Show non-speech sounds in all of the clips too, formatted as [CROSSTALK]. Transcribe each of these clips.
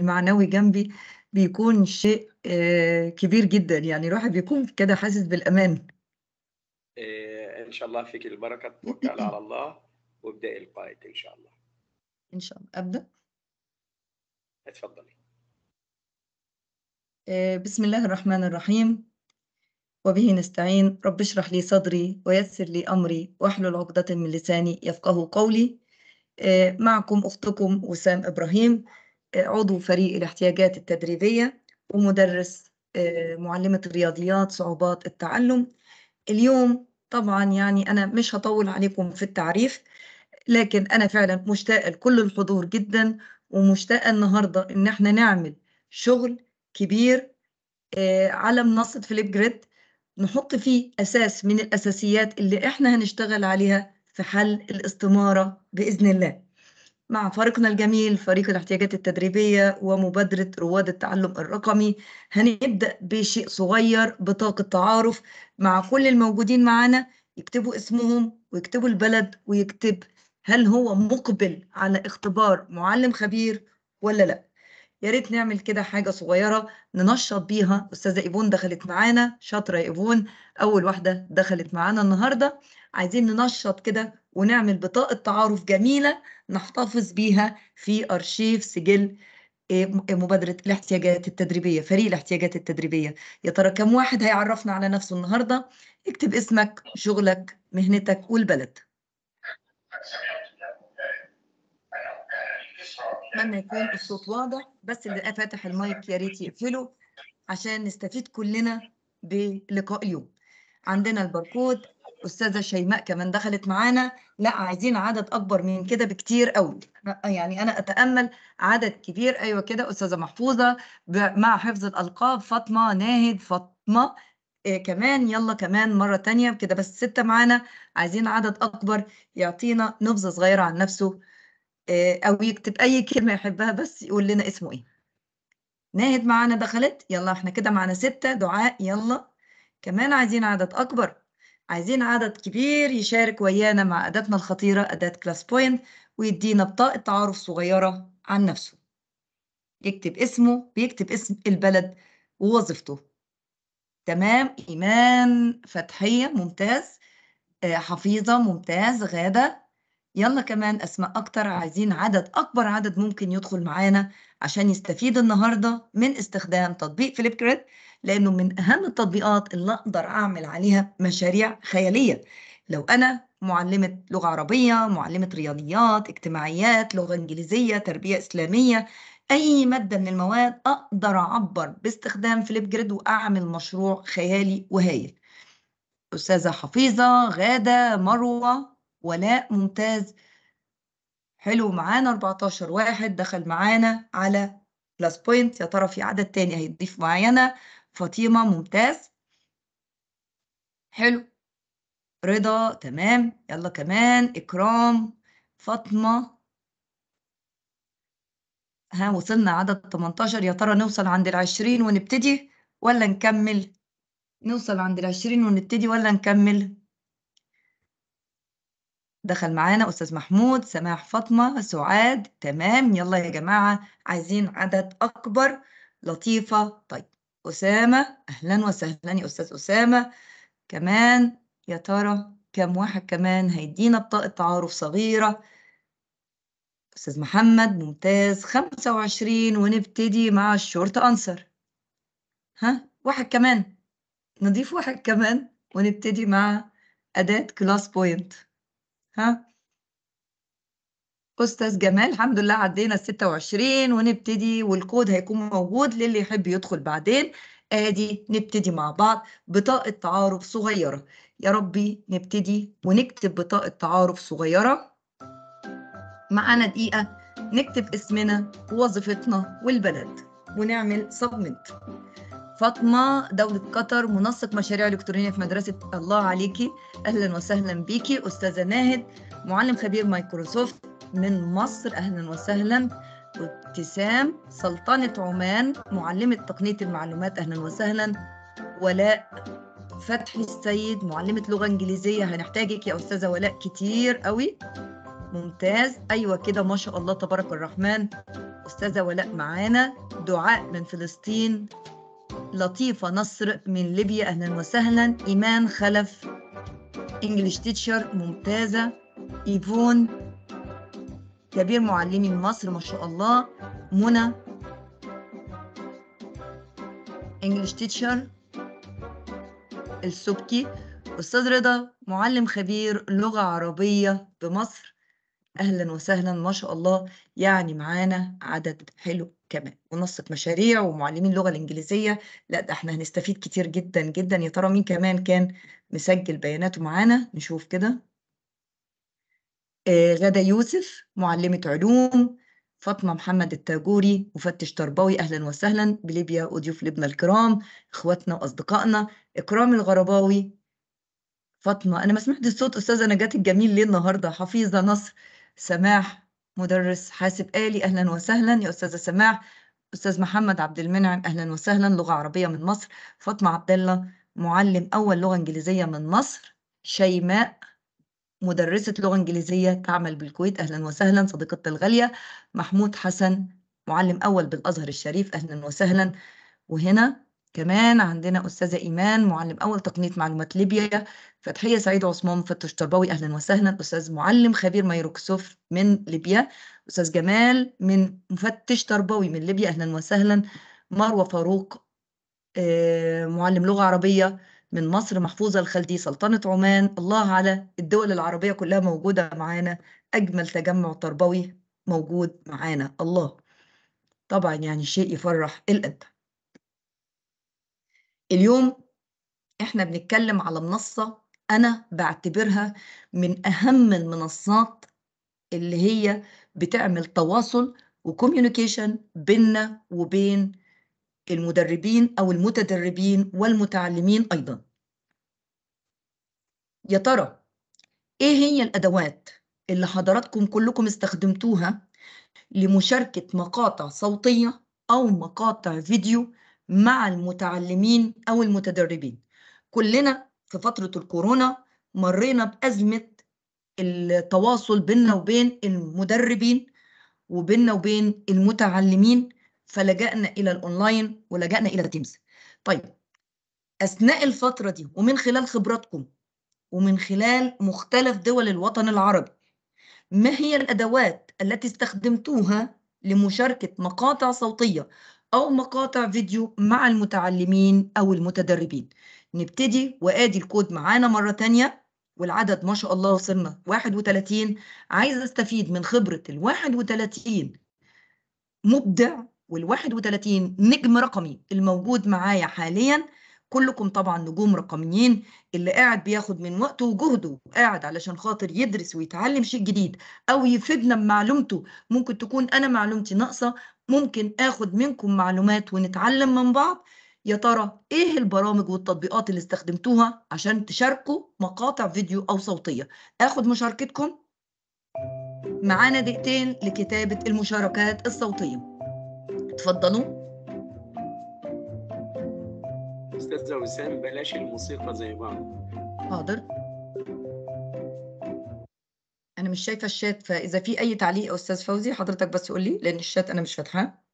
معنوي جنبي بيكون شيء آه، كبير جدا يعني الواحد بيكون كده حاسس بالامان آه، ان شاء الله فيك البركه توكل [COUGHS] على الله وابدا القائد ان شاء الله ان شاء الله ابدا اتفضلي آه، بسم الله الرحمن الرحيم وبه نستعين رب اشرح لي صدري ويسر لي امري واحلل عقده من لساني يفقه قولي معكم اختكم وسام ابراهيم عضو فريق الاحتياجات التدريبية ومدرس آه، معلمة الرياضيات صعوبات التعلم اليوم طبعا يعني أنا مش هطول عليكم في التعريف لكن أنا فعلا مشتاقة لكل الحضور جدا ومشتاقة النهاردة إن احنا نعمل شغل كبير آه، على منصة فليب جريد نحط فيه أساس من الأساسيات اللي احنا هنشتغل عليها في حل الاستمارة بإذن الله مع فريقنا الجميل فريق الاحتياجات التدريبية ومبادرة رواد التعلم الرقمي هنبدأ بشيء صغير بطاقة تعارف مع كل الموجودين معنا يكتبوا اسمهم ويكتبوا البلد ويكتب هل هو مقبل على اختبار معلم خبير ولا لا يا ريت نعمل كده حاجة صغيرة ننشط بيها أستاذة إيفون دخلت معانا شاطرة إيفون أول واحدة دخلت معانا النهاردة عايزين ننشط كده ونعمل بطاقة تعارف جميلة نحتفظ بيها في أرشيف سجل آه، مبادرة الاحتياجات التدريبية فريق الاحتياجات التدريبية يا ترى كم واحد هيعرفنا على نفسه النهاردة اكتب اسمك شغلك مهنتك والبلد أتمنى يكون الصوت واضح بس اللي فاتح المايك يا ريت يقفله عشان نستفيد كلنا بلقاء اليوم عندنا الباركود استاذه شيماء كمان دخلت معانا لا عايزين عدد اكبر من كده بكتير قوي يعني انا اتامل عدد كبير ايوه كده استاذه محفوظه مع حفظ الالقاب فاطمه ناهد فاطمه إيه كمان يلا كمان مرة تانية كده بس ستة معانا عايزين عدد أكبر يعطينا نبذة صغيرة عن نفسه إيه أو يكتب أي كلمة يحبها بس يقول لنا اسمه إيه ناهد معانا دخلت يلا احنا كده معانا ستة دعاء يلا كمان عايزين عدد أكبر عايزين عدد كبير يشارك ويانا مع أداتنا الخطيرة أداة كلاس بوينت ويدينا بطاقة تعارف صغيرة عن نفسه يكتب اسمه بيكتب اسم البلد ووظيفته تمام إيمان فتحية ممتاز آه، حفيظة ممتاز غادة يلا كمان أسماء أكتر عايزين عدد أكبر عدد ممكن يدخل معانا عشان يستفيد النهاردة من استخدام تطبيق فليب كريد لأنه من أهم التطبيقات اللي أقدر أعمل عليها مشاريع خيالية لو أنا معلمة لغة عربية معلمة رياضيات اجتماعيات لغة إنجليزية تربية إسلامية أي مادة من المواد أقدر أعبر باستخدام فليب جريد وأعمل مشروع خيالي وهايل أستاذة حفيظة غادة مروة ولاء ممتاز حلو معانا 14 واحد دخل معانا على بلس بوينت يا ترى في عدد تاني هيضيف معانا فاطمة ممتاز حلو رضا تمام يلا كمان إكرام فاطمة ها وصلنا عدد 18 يا ترى نوصل عند العشرين ونبتدي ولا نكمل نوصل عند العشرين ونبتدي ولا نكمل دخل معانا أستاذ محمود سماح فاطمة سعاد تمام يلا يا جماعة عايزين عدد أكبر لطيفة طيب أسامة أهلا وسهلا يا أستاذ أسامة كمان يا ترى كم واحد كمان هيدينا بطاقة تعارف صغيرة أستاذ محمد ممتاز 25 ونبتدي مع الشورت انسر ها واحد كمان نضيف واحد كمان ونبتدي مع أداة كلاس بوينت ها استاذ جمال الحمد لله عدينا ال 26 ونبتدي والكود هيكون موجود للي يحب يدخل بعدين ادي نبتدي مع بعض بطاقه تعارف صغيره يا ربي نبتدي ونكتب بطاقه تعارف صغيره معانا دقيقه نكتب اسمنا ووظيفتنا والبلد ونعمل سبمنت فاطمة دولة قطر منسق مشاريع إلكترونية في مدرسة الله عليكي أهلا وسهلا بيكي أستاذة ناهد معلم خبير مايكروسوفت من مصر أهلا وسهلا وابتسام سلطنة عمان معلمة تقنية المعلومات أهلا وسهلا ولاء فتحي السيد معلمة لغة إنجليزية هنحتاجك يا أستاذة ولاء كتير قوي ممتاز أيوة كده ما شاء الله تبارك الرحمن أستاذة ولاء معانا دعاء من فلسطين لطيفة نصر من ليبيا أهلا وسهلا إيمان خلف إنجليش تيتشر ممتازة إيفون كبير معلمي من مصر ما شاء الله منى إنجليش تيتشر السبكي أستاذ رضا معلم خبير لغة عربية بمصر أهلا وسهلا ما شاء الله يعني معانا عدد حلو كمان منصه مشاريع ومعلمين اللغه الانجليزيه لا ده احنا هنستفيد كتير جدا جدا يا ترى مين كمان كان مسجل بياناته معانا نشوف كده آه، غدا يوسف معلمه علوم فاطمه محمد التاجوري مفتش تربوي اهلا وسهلا بليبيا وضيوف لبنى الكرام اخواتنا واصدقائنا اكرام الغرباوي فاطمه انا ما سمعتش صوت استاذه نجاه الجميل ليه النهارده حفيظه نصر سماح مدرس حاسب آلي أهلا وسهلا يا أستاذة سماح أستاذ محمد عبد المنعم أهلا وسهلا لغة عربية من مصر فاطمة عبد الله معلم أول لغة إنجليزية من مصر شيماء مدرسة لغة إنجليزية تعمل بالكويت أهلا وسهلا صديقتنا الغالية محمود حسن معلم أول بالأزهر الشريف أهلا وسهلا وهنا كمان عندنا أستاذة إيمان معلم أول تقنية معلومات ليبيا فتحية سعيد عثمان مفتش تربوي أهلا وسهلا أستاذ معلم خبير ميروكسوف من ليبيا أستاذ جمال من مفتش تربوي من ليبيا أهلا وسهلا مروة فاروق آه، معلم لغة عربية من مصر محفوظة الخلدي سلطنة عمان الله على الدول العربية كلها موجودة معانا أجمل تجمع تربوي موجود معانا الله طبعا يعني شيء يفرح القلب اليوم احنا بنتكلم على منصة أنا بعتبرها من أهم المنصات اللي هي بتعمل تواصل وكوميونيكيشن بيننا وبين المدربين أو المتدربين والمتعلمين أيضا يا ترى إيه هي الأدوات اللي حضراتكم كلكم استخدمتوها لمشاركة مقاطع صوتية أو مقاطع فيديو مع المتعلمين أو المتدربين كلنا في فترة الكورونا مرينا بأزمة التواصل بيننا وبين المدربين وبيننا وبين المتعلمين فلجأنا إلى الأونلاين ولجأنا إلى تيمز طيب أثناء الفترة دي ومن خلال خبراتكم ومن خلال مختلف دول الوطن العربي ما هي الأدوات التي استخدمتوها لمشاركة مقاطع صوتية أو مقاطع فيديو مع المتعلمين أو المتدربين نبتدي وآدي الكود معانا مرة تانية والعدد ما شاء الله وصلنا 31 عايز استفيد من خبرة ال 31 مبدع وال 31 نجم رقمي الموجود معايا حاليا كلكم طبعا نجوم رقميين اللي قاعد بياخد من وقته وجهده قاعد علشان خاطر يدرس ويتعلم شيء جديد او يفيدنا بمعلومته ممكن تكون انا معلومتي ناقصه ممكن اخد منكم معلومات ونتعلم من بعض يا ترى ايه البرامج والتطبيقات اللي استخدمتوها عشان تشاركوا مقاطع فيديو او صوتيه اخد مشاركتكم معانا دقيقتين لكتابه المشاركات الصوتيه اتفضلوا استاذه وسام بلاش الموسيقى زي بعض حاضر انا مش شايفه الشات فاذا في اي تعليق يا استاذ فوزي حضرتك بس قول لي لان الشات انا مش فاتحاه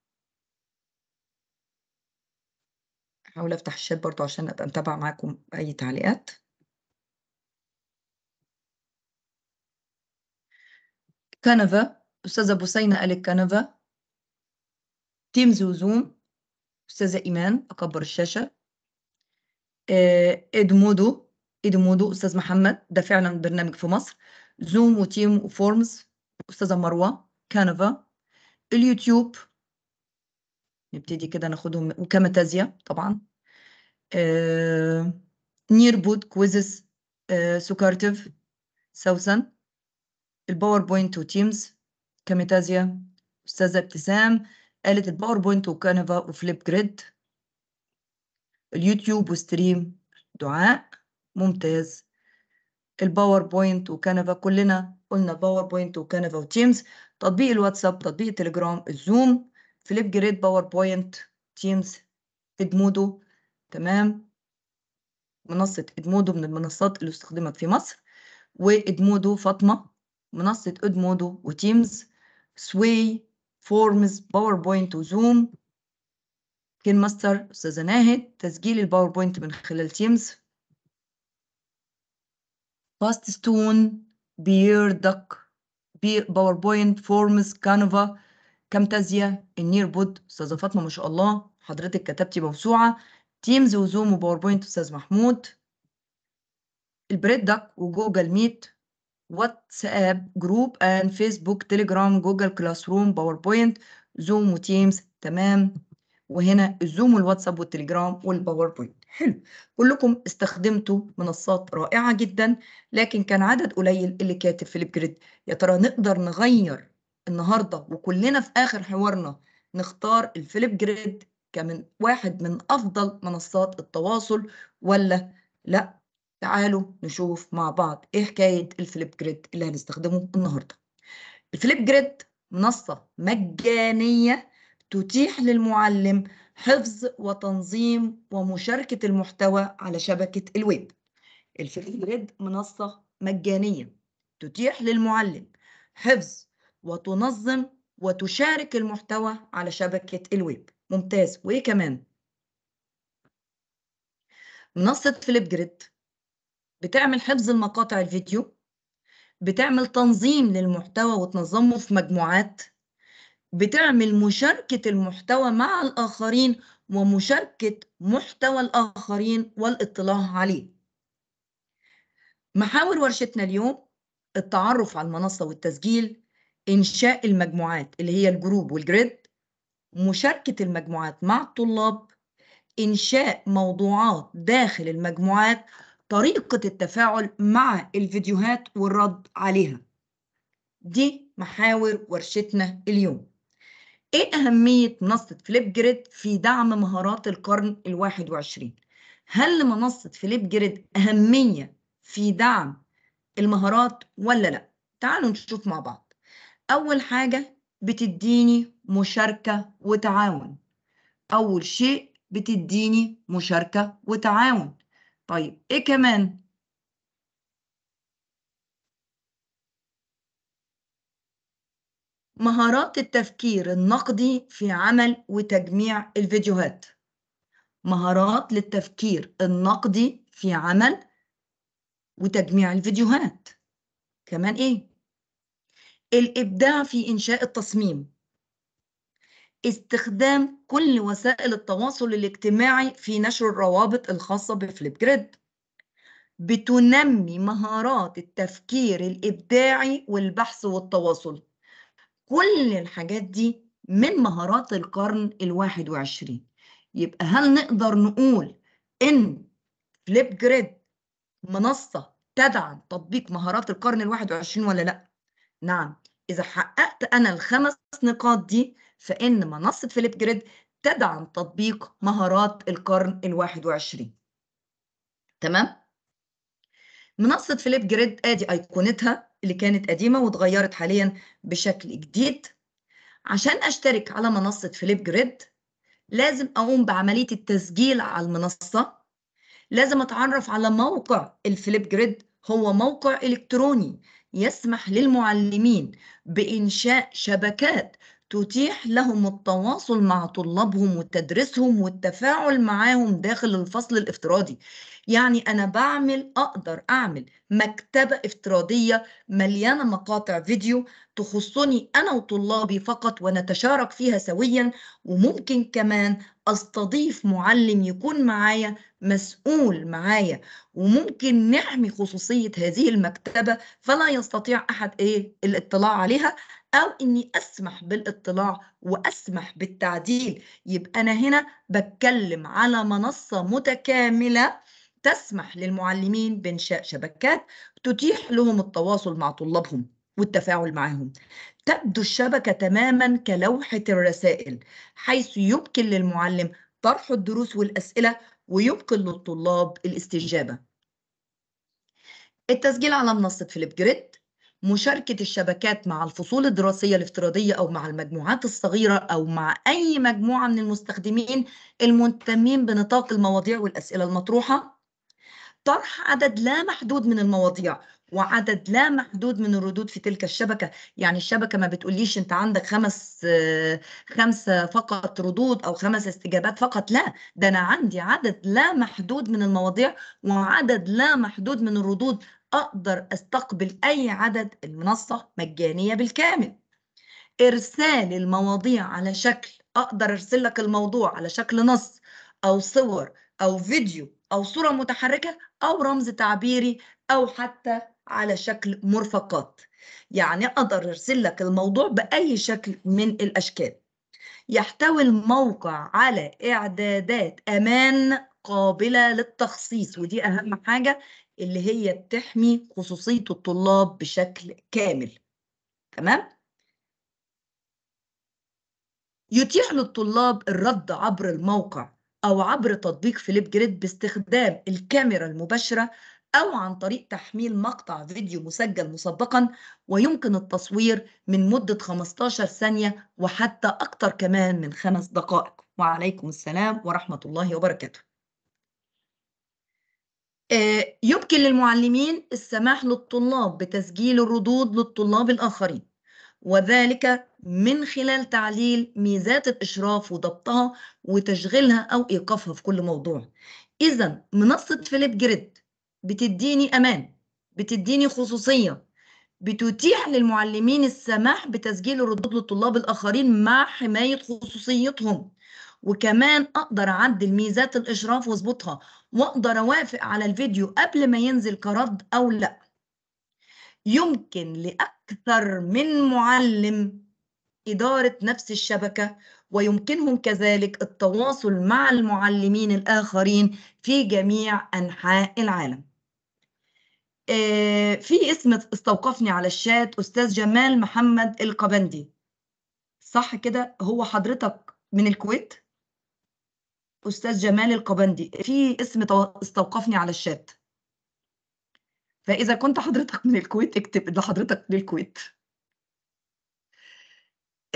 هحاول افتح الشات برضو عشان ابقى متابعه معاكم اي تعليقات كنفا استاذه بوسينه قالت كنفا تيمز وزوم استاذه ايمان اكبر الشاشه آه، ادمودو ادمودو استاذ محمد ده فعلا برنامج في مصر زوم وتيم وفورمز استاذه مروه كانفا اليوتيوب نبتدي كده ناخدهم وكامتازيا طبعا آه، نير بود كويزز آه، سوكارتيف سوسن الباوربوينت وتيمز كامتازيا استاذه ابتسام قالت الباوربوينت وكانفا وفليب جريد اليوتيوب وستريم دعاء ممتاز الباوربوينت وكنفا كلنا قلنا باوربوينت وكنفا وتيمز تطبيق الواتساب تطبيق التليجرام الزوم فليب جريد باوربوينت تيمز ادمودو تمام منصة ادمودو من المنصات اللي استخدمت في مصر وادمودو فاطمة منصة ادمودو وتيمز سوي فورمز باوربوينت وزوم كين ماستر أستاذة ناهد تسجيل الباوربوينت من خلال تيمز فاست ستون بير دك باوربوينت فورمز كانفا كامتازيا النير بود أستاذة فاطمة ما شاء الله حضرتك كتبتي موسوعة تيمز وزوم وباوربوينت أستاذ محمود البريد دك وجوجل ميت واتساب جروب اند فيسبوك تليجرام جوجل كلاس روم باوربوينت زوم وتيمز تمام وهنا الزوم والواتساب والتليجرام والباوربوينت حلو كلكم استخدمتوا منصات رائعة جدا لكن كان عدد قليل اللي كاتب فيليب جريد يا ترى نقدر نغير النهاردة وكلنا في آخر حوارنا نختار الفليب جريد كمن واحد من أفضل منصات التواصل ولا لا تعالوا نشوف مع بعض ايه حكاية الفليب جريد اللي هنستخدمه النهاردة الفليب جريد منصة مجانية تتيح للمعلم حفظ وتنظيم ومشاركة المحتوى على شبكة الويب الفري جريد منصة مجانية تتيح للمعلم حفظ وتنظم وتشارك المحتوى على شبكة الويب ممتاز وإيه كمان؟ منصة فليب جريد بتعمل حفظ المقاطع الفيديو بتعمل تنظيم للمحتوى وتنظمه في مجموعات بتعمل مشاركة المحتوى مع الآخرين ومشاركة محتوى الآخرين والاطلاع عليه محاور ورشتنا اليوم التعرف على المنصة والتسجيل إنشاء المجموعات اللي هي الجروب والجريد مشاركة المجموعات مع الطلاب إنشاء موضوعات داخل المجموعات طريقة التفاعل مع الفيديوهات والرد عليها دي محاور ورشتنا اليوم ايه اهميه منصه فليب جريد في دعم مهارات القرن الواحد وعشرين هل لمنصه فليب جريد اهميه في دعم المهارات ولا لا تعالوا نشوف مع بعض اول حاجه بتديني مشاركه وتعاون اول شيء بتديني مشاركه وتعاون طيب ايه كمان مهارات التفكير النقدي في عمل وتجميع الفيديوهات مهارات للتفكير النقدي في عمل وتجميع الفيديوهات كمان ايه الابداع في انشاء التصميم استخدام كل وسائل التواصل الاجتماعي في نشر الروابط الخاصه بفليب جريد بتنمي مهارات التفكير الابداعي والبحث والتواصل كل الحاجات دي من مهارات القرن الواحد وعشرين يبقى هل نقدر نقول إن فليب جريد منصة تدعم تطبيق مهارات القرن الواحد وعشرين ولا لأ؟ نعم إذا حققت أنا الخمس نقاط دي فإن منصة فليب جريد تدعم تطبيق مهارات القرن الواحد وعشرين تمام؟ منصة فليب جريد آدي أيقونتها اللي كانت قديمة واتغيرت حاليا بشكل جديد عشان أشترك على منصة فليب جريد لازم أقوم بعملية التسجيل على المنصة لازم أتعرف على موقع الفليب جريد هو موقع إلكتروني يسمح للمعلمين بإنشاء شبكات تتيح لهم التواصل مع طلابهم وتدريسهم والتفاعل معاهم داخل الفصل الافتراضي يعني أنا بعمل أقدر أعمل مكتبة افتراضية مليانة مقاطع فيديو تخصني أنا وطلابي فقط ونتشارك فيها سويا وممكن كمان أستضيف معلم يكون معايا مسؤول معايا وممكن نحمي خصوصية هذه المكتبة فلا يستطيع أحد إيه الاطلاع عليها أو إني أسمح بالاطلاع وأسمح بالتعديل يبقى أنا هنا بتكلم على منصة متكاملة تسمح للمعلمين بإنشاء شبكات تتيح لهم التواصل مع طلابهم والتفاعل معهم تبدو الشبكة تماما كلوحة الرسائل حيث يمكن للمعلم طرح الدروس والأسئلة ويمكن للطلاب الاستجابة التسجيل على منصة فليب جريد مشاركة الشبكات مع الفصول الدراسية الافتراضية أو مع المجموعات الصغيرة أو مع أي مجموعة من المستخدمين المنتمين بنطاق المواضيع والأسئلة المطروحة طرح عدد لا محدود من المواضيع وعدد لا محدود من الردود في تلك الشبكة يعني الشبكة ما بتقوليش أنت عندك خمس خمسة فقط ردود أو خمس استجابات فقط لا ده أنا عندي عدد لا محدود من المواضيع وعدد لا محدود من الردود أقدر أستقبل أي عدد المنصة مجانية بالكامل إرسال المواضيع على شكل أقدر أرسل لك الموضوع على شكل نص أو صور أو فيديو أو صورة متحركة أو رمز تعبيري أو حتى على شكل مرفقات يعني أقدر أرسل لك الموضوع بأي شكل من الأشكال يحتوي الموقع على إعدادات أمان قابلة للتخصيص ودي أهم حاجة اللي هي بتحمي خصوصية الطلاب بشكل كامل تمام؟ يتيح للطلاب الرد عبر الموقع أو عبر تطبيق فليب جريد باستخدام الكاميرا المباشرة أو عن طريق تحميل مقطع فيديو مسجل مسبقا ويمكن التصوير من مدة 15 ثانية وحتى أكتر كمان من خمس دقائق وعليكم السلام ورحمة الله وبركاته آه، يمكن للمعلمين السماح للطلاب بتسجيل الردود للطلاب الآخرين وذلك من خلال تعليل ميزات الإشراف وضبطها وتشغيلها أو إيقافها في كل موضوع إذا منصة فيليب جريد بتديني أمان بتديني خصوصية بتتيح للمعلمين السماح بتسجيل الردود للطلاب الآخرين مع حماية خصوصيتهم وكمان اقدر اعدل ميزات الاشراف واظبطها واقدر اوافق على الفيديو قبل ما ينزل كرد او لا يمكن لاكثر من معلم اداره نفس الشبكه ويمكنهم كذلك التواصل مع المعلمين الاخرين في جميع انحاء العالم آه، في اسم استوقفني على الشات استاذ جمال محمد القبندي صح كده هو حضرتك من الكويت استاذ جمال القبندي في اسم استوقفني على الشات فاذا كنت حضرتك من الكويت اكتب حضرتك من الكويت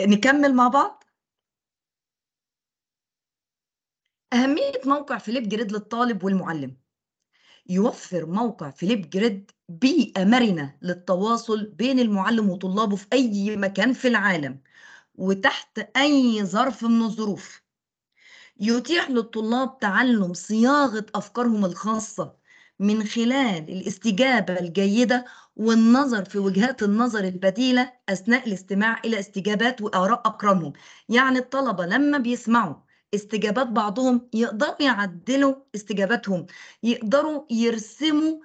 نكمل مع بعض أهمية موقع فيليب جريد للطالب والمعلم يوفر موقع فيليب جريد بيئة مرنة للتواصل بين المعلم وطلابه في أي مكان في العالم وتحت أي ظرف من الظروف يتيح للطلاب تعلم صياغة أفكارهم الخاصة من خلال الاستجابة الجيدة والنظر في وجهات النظر البديلة أثناء الاستماع إلى استجابات وآراء أقرانهم يعني الطلبة لما بيسمعوا استجابات بعضهم يقدروا يعدلوا استجاباتهم يقدروا يرسموا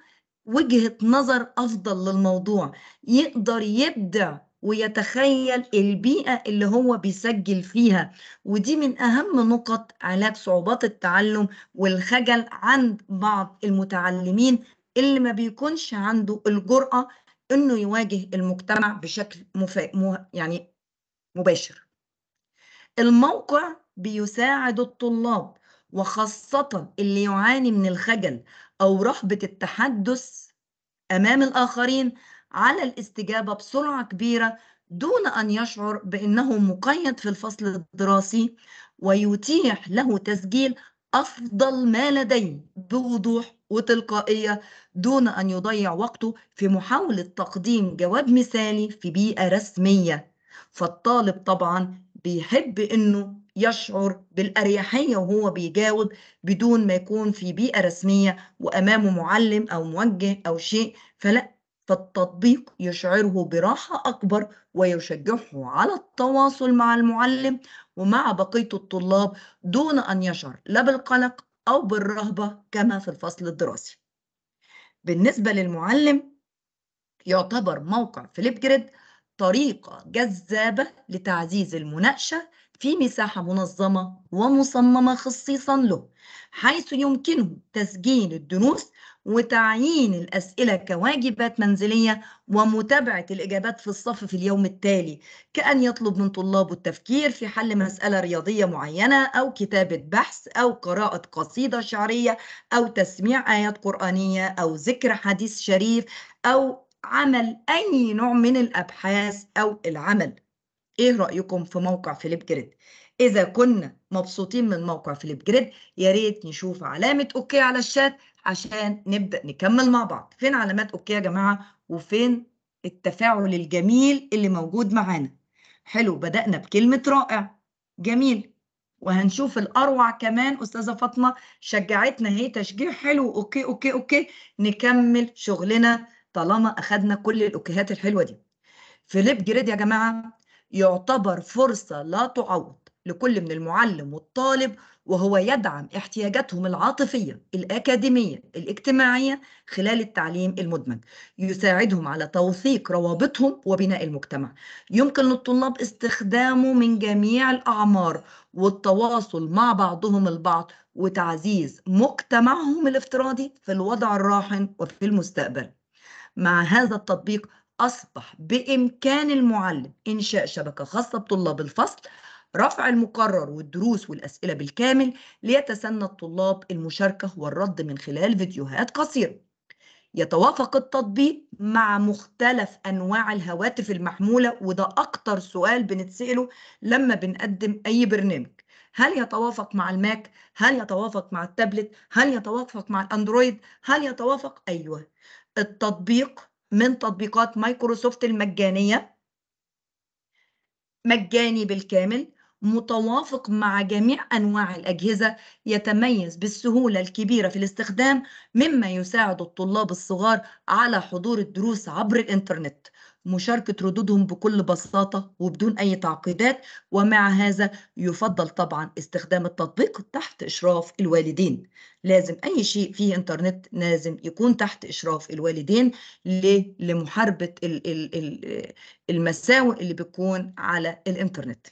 وجهة نظر أفضل للموضوع يقدر يبدع ويتخيل البيئة اللي هو بيسجل فيها ودي من أهم نقط علاج صعوبات التعلم والخجل عند بعض المتعلمين اللي ما بيكونش عنده الجرأة إنه يواجه المجتمع بشكل مفا... م... يعني مباشر الموقع بيساعد الطلاب وخاصة اللي يعاني من الخجل أو رهبة التحدث أمام الآخرين على الاستجابة بسرعة كبيرة دون أن يشعر بأنه مقيد في الفصل الدراسي ويتيح له تسجيل أفضل ما لديه بوضوح وتلقائية دون أن يضيع وقته في محاولة تقديم جواب مثالي في بيئة رسمية فالطالب طبعا بيحب إنه يشعر بالأريحية وهو بيجاوب بدون ما يكون في بيئة رسمية وأمامه معلم أو موجه أو شيء فلا فالتطبيق يشعره براحة أكبر ويشجعه على التواصل مع المعلم ومع بقية الطلاب دون أن يشعر لا بالقلق أو بالرهبة كما في الفصل الدراسي بالنسبة للمعلم يعتبر موقع فليب جريد طريقة جذابة لتعزيز المناقشة في مساحة منظمة ومصممة خصيصا له حيث يمكنه تسجيل الدروس وتعيين الأسئلة كواجبات منزلية ومتابعة الإجابات في الصف في اليوم التالي كأن يطلب من طلابه التفكير في حل مسألة رياضية معينة أو كتابة بحث أو قراءة قصيدة شعرية أو تسميع آيات قرآنية أو ذكر حديث شريف أو عمل أي نوع من الأبحاث أو العمل إيه رأيكم في موقع فيليب جريد؟ إذا كنا مبسوطين من موقع فيليب جريد يا ريت نشوف علامة أوكي على الشات عشان نبدأ نكمل مع بعض فين علامات أوكي يا جماعة وفين التفاعل الجميل اللي موجود معانا حلو بدأنا بكلمة رائع جميل وهنشوف الأروع كمان أستاذة فاطمة شجعتنا هي تشجيع حلو أوكي أوكي أوكي نكمل شغلنا طالما أخدنا كل الأوكيهات الحلوة دي فيليب جريد يا جماعة يعتبر فرصة لا تعوض لكل من المعلم والطالب وهو يدعم احتياجاتهم العاطفية الأكاديمية الاجتماعية خلال التعليم المدمج يساعدهم على توثيق روابطهم وبناء المجتمع يمكن للطلاب استخدامه من جميع الأعمار والتواصل مع بعضهم البعض وتعزيز مجتمعهم الافتراضي في الوضع الراهن وفي المستقبل مع هذا التطبيق أصبح بإمكان المعلم إنشاء شبكة خاصة بطلاب الفصل رفع المقرر والدروس والأسئلة بالكامل ليتسنى الطلاب المشاركة والرد من خلال فيديوهات قصيرة يتوافق التطبيق مع مختلف أنواع الهواتف المحمولة وده أكتر سؤال بنتسأله لما بنقدم أي برنامج هل يتوافق مع الماك؟ هل يتوافق مع التابلت؟ هل يتوافق مع الأندرويد؟ هل يتوافق؟ أيوه التطبيق من تطبيقات مايكروسوفت المجانية مجاني بالكامل متوافق مع جميع أنواع الأجهزة يتميز بالسهولة الكبيرة في الاستخدام مما يساعد الطلاب الصغار على حضور الدروس عبر الإنترنت مشاركة ردودهم بكل بساطة وبدون أي تعقيدات ومع هذا يفضل طبعا استخدام التطبيق تحت إشراف الوالدين لازم أي شيء فيه إنترنت لازم يكون تحت إشراف الوالدين لمحاربة المساوئ اللي بتكون على الإنترنت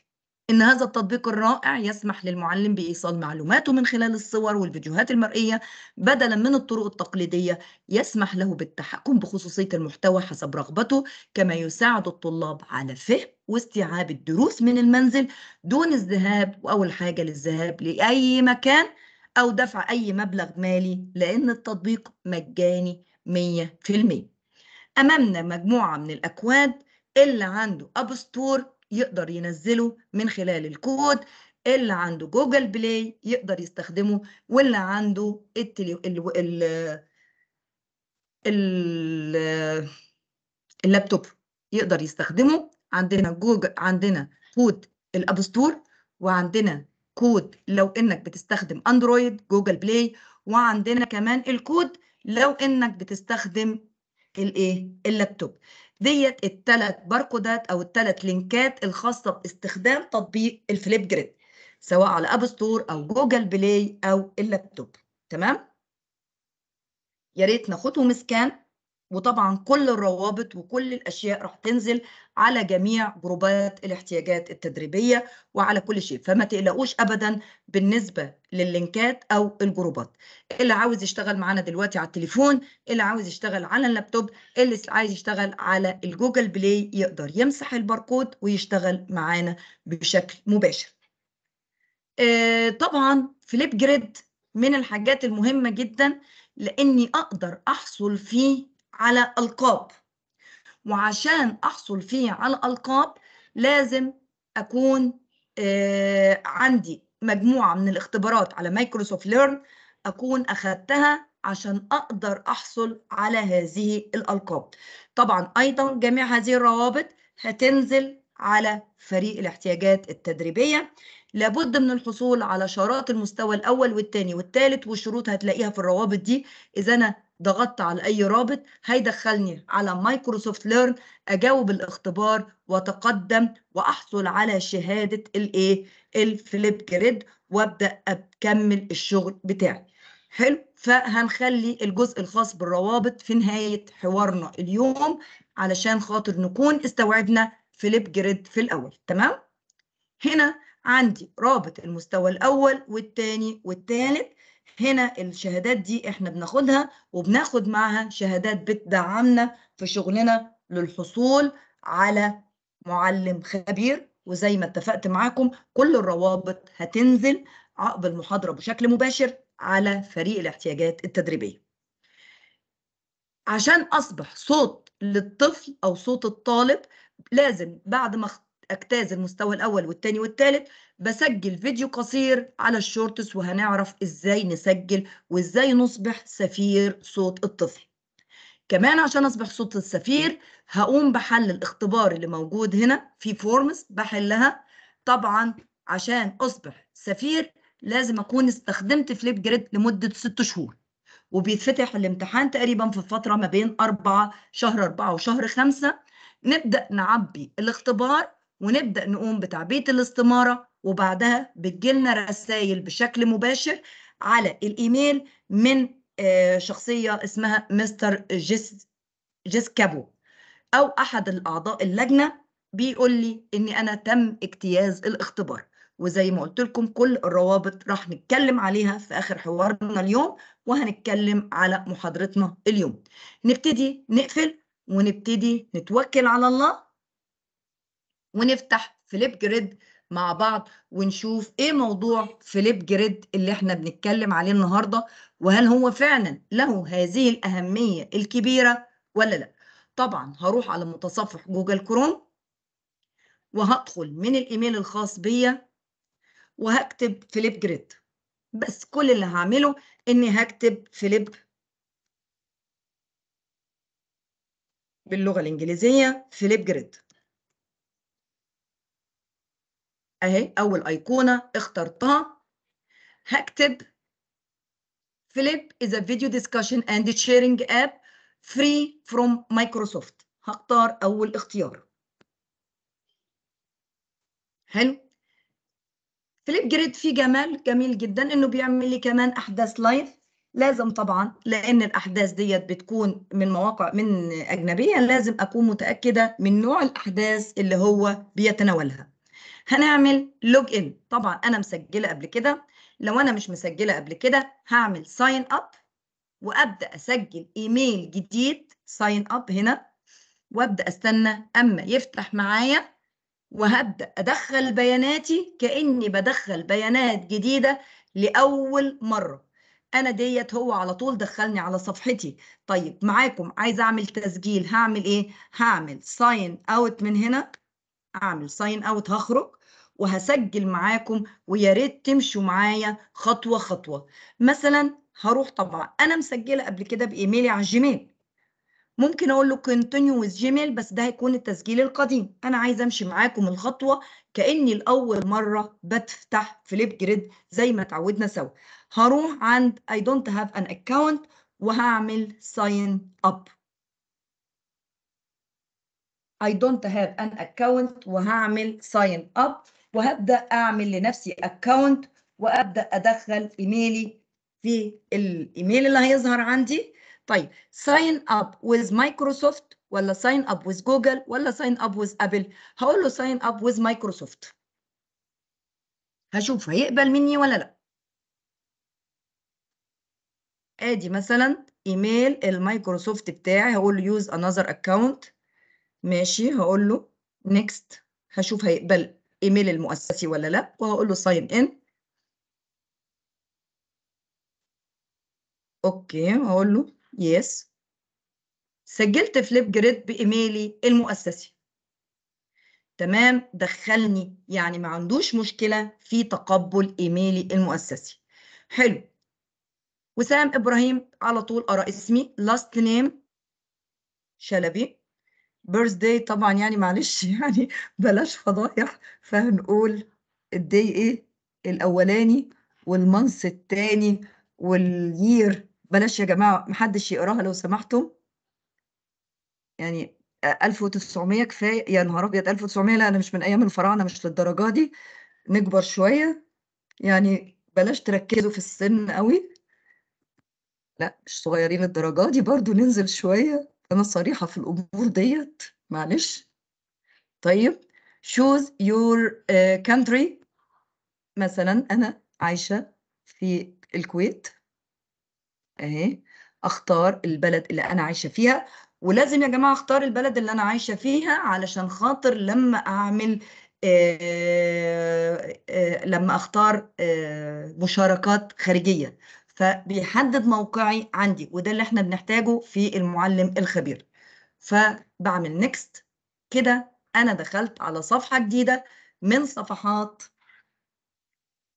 إن هذا التطبيق الرائع يسمح للمعلم بإيصال معلوماته من خلال الصور والفيديوهات المرئية بدلا من الطرق التقليدية يسمح له بالتحكم بخصوصية المحتوى حسب رغبته كما يساعد الطلاب على فهم واستيعاب الدروس من المنزل دون الذهاب أول حاجة للذهاب لأي مكان أو دفع أي مبلغ مالي لأن التطبيق مجاني 100% أمامنا مجموعة من الأكواد اللي عنده أب ستور يقدر ينزله من خلال الكود اللي عنده جوجل بلاي يقدر يستخدمه واللي عنده التلي... ال... ال... ال... اللابتوب يقدر يستخدمه عندنا جوجل عندنا كود الاب ستور وعندنا كود لو انك بتستخدم اندرويد جوجل بلاي وعندنا كمان الكود لو انك بتستخدم الايه اللابتوب ديت الثلاث باركودات او الثلاث لينكات الخاصه باستخدام تطبيق الفليب جريد سواء على اب ستور او جوجل بلاي او اللابتوب تمام يا ريت ناخدهم سكان وطبعا كل الروابط وكل الاشياء راح تنزل على جميع جروبات الاحتياجات التدريبية وعلى كل شيء فما تقلقوش أبدا بالنسبة لللينكات أو الجروبات اللي عاوز يشتغل معانا دلوقتي على التليفون اللي عاوز يشتغل على اللابتوب اللي عايز يشتغل على الجوجل بلاي يقدر يمسح الباركود ويشتغل معانا بشكل مباشر آه، طبعا فليب جريد من الحاجات المهمة جدا لأني أقدر أحصل فيه على ألقاب وعشان أحصل فيه على ألقاب لازم أكون آه، عندي مجموعة من الاختبارات على مايكروسوفت ليرن أكون أخذتها عشان أقدر أحصل على هذه الألقاب طبعا أيضا جميع هذه الروابط هتنزل على فريق الاحتياجات التدريبية لابد من الحصول على شارات المستوى الأول والثاني والثالث والشروط هتلاقيها في الروابط دي إذا أنا ضغطت على أي رابط هيدخلني على مايكروسوفت ليرن أجاوب الاختبار وأتقدم وأحصل على شهادة الإيه الفليب جريد وأبدأ أكمل الشغل بتاعي حلو فهنخلي الجزء الخاص بالروابط في نهاية حوارنا اليوم علشان خاطر نكون استوعبنا فليب جريد في الأول تمام؟ هنا عندي رابط المستوى الأول والتاني والتالت هنا الشهادات دي احنا بناخدها وبناخد معها شهادات بتدعمنا في شغلنا للحصول على معلم خبير وزي ما اتفقت معاكم كل الروابط هتنزل عقب المحاضرة بشكل مباشر على فريق الاحتياجات التدريبية عشان أصبح صوت للطفل أو صوت الطالب لازم بعد ما اجتاز المستوى الاول والتاني والتالت بسجل فيديو قصير على الشورتس وهنعرف ازاي نسجل وازاي نصبح سفير صوت الطفل كمان عشان اصبح صوت السفير هقوم بحل الاختبار اللي موجود هنا في فورمز بحلها طبعا عشان اصبح سفير لازم اكون استخدمت فليب جريد لمده ست شهور وبيتفتح الامتحان تقريبا في فتره ما بين أربعة شهر أربعة وشهر خمسة نبدا نعبي الاختبار ونبدأ نقوم بتعبئة الاستمارة وبعدها بتجيلنا رسائل بشكل مباشر على الإيميل من آه، شخصية اسمها مستر جيس جيس كابو أو أحد الأعضاء اللجنة بيقول لي إن أنا تم اجتياز الاختبار وزي ما قلت لكم كل الروابط راح نتكلم عليها في آخر حوارنا اليوم وهنتكلم على محاضرتنا اليوم نبتدي نقفل ونبتدي نتوكل على الله ونفتح فليب جريد مع بعض ونشوف ايه موضوع فليب جريد اللي احنا بنتكلم عليه النهارده وهل هو فعلا له هذه الاهميه الكبيره ولا لا طبعا هروح على متصفح جوجل كروم وهدخل من الايميل الخاص بيا وهكتب فليب جريد بس كل اللي هعمله اني هكتب فليب باللغه الانجليزيه فليب جريد اهي اول ايقونه اخترتها هكتب فليب از a video discussion and sharing app free from مايكروسوفت هختار اول اختيار حلو فليب جريد فيه جمال جميل جدا انه بيعمل لي كمان احداث لايف لازم طبعا لان الاحداث ديت بتكون من مواقع من اجنبيه لازم اكون متاكده من نوع الاحداث اللي هو بيتناولها هنعمل لوج ان طبعا انا مسجله قبل كده لو انا مش مسجله قبل كده هعمل ساين اب وابدا اسجل ايميل جديد ساين اب هنا وابدا استنى اما يفتح معايا وهبدا ادخل بياناتي كاني بدخل بيانات جديده لاول مره انا ديت هو على طول دخلني على صفحتي طيب معاكم عايزه اعمل تسجيل هعمل ايه هعمل ساين اوت من هنا اعمل ساين اوت هخرج وهسجل معاكم ويا ريت تمشوا معايا خطوه خطوه مثلا هروح طبعا انا مسجله قبل كده بايميلي على الجيميل ممكن اقول له كونتينيو with جيميل بس ده هيكون التسجيل القديم انا عايزه امشي معاكم الخطوه كاني لاول مره بتفتح فليب جريد زي ما اتعودنا سوا هروح عند I don't have an account وهعمل ساين اب I don't have an account وهعمل sign up وهبدأ أعمل لنفسي account وأبدأ أدخل إيميلي في الإيميل اللي هيظهر عندي طيب sign up with مايكروسوفت ولا sign up with جوجل ولا sign up with أبل هقول له sign up with مايكروسوفت هشوف هيقبل مني ولا لأ ادي مثلا ايميل المايكروسوفت بتاعي هقول له يوز انذر اكونت ماشي هقول له نيكست هشوف هيقبل ايميل المؤسسي ولا لا وهقول له ساين ان اوكي هقول له يس سجلت فليب جريد بايميلي المؤسسي تمام دخلني يعني ما عندوش مشكله في تقبل ايميلي المؤسسي حلو وسام ابراهيم على طول قرا اسمي لاست نيم شلبي بيرث داي طبعا يعني معلش [LAUGHS] يعني بلاش فضايح فهنقول الداي ايه الاولاني والمنث الثاني واليير بلاش يا جماعه محدش يقراها لو سمحتم يعني 1900 كفايه يا نهار ابيض 1900 لا انا مش من ايام الفراعنه مش للدرجه دي نكبر شويه يعني بلاش تركزوا في السن قوي لا مش صغيرين الدرجه دي برضو ننزل شويه أنا صريحة في الأمور ديت معلش طيب choose your كانتري آه، country مثلا أنا عايشة في الكويت أهي أختار البلد اللي أنا عايشة فيها ولازم يا جماعة أختار البلد اللي أنا عايشة فيها علشان خاطر لما أعمل آآ آه، آآ آه، لما اختار مشاركات خارجيه فبيحدد موقعي عندي وده اللي احنا بنحتاجه في المعلم الخبير فبعمل نيكست كده انا دخلت على صفحه جديده من صفحات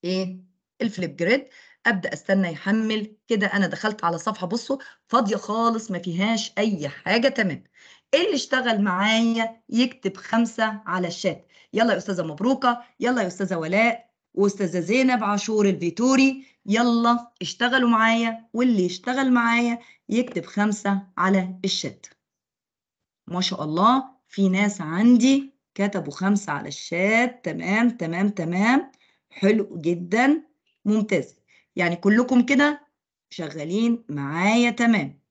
ايه الفليب جريد ابدا استنى يحمل كده انا دخلت على صفحه بصوا فاضيه خالص ما فيهاش اي حاجه تمام اللي اشتغل معايا يكتب خمسه على الشات يلا يا استاذه مبروكه يلا يا استاذه ولاء واستاذه زينب عاشور الفيتوري يلا اشتغلوا معايا واللي يشتغل معايا يكتب خمسة على الشات ما شاء الله في ناس عندي كتبوا خمسة على الشات تمام تمام تمام حلو جدا ممتاز يعني كلكم كده شغالين معايا تمام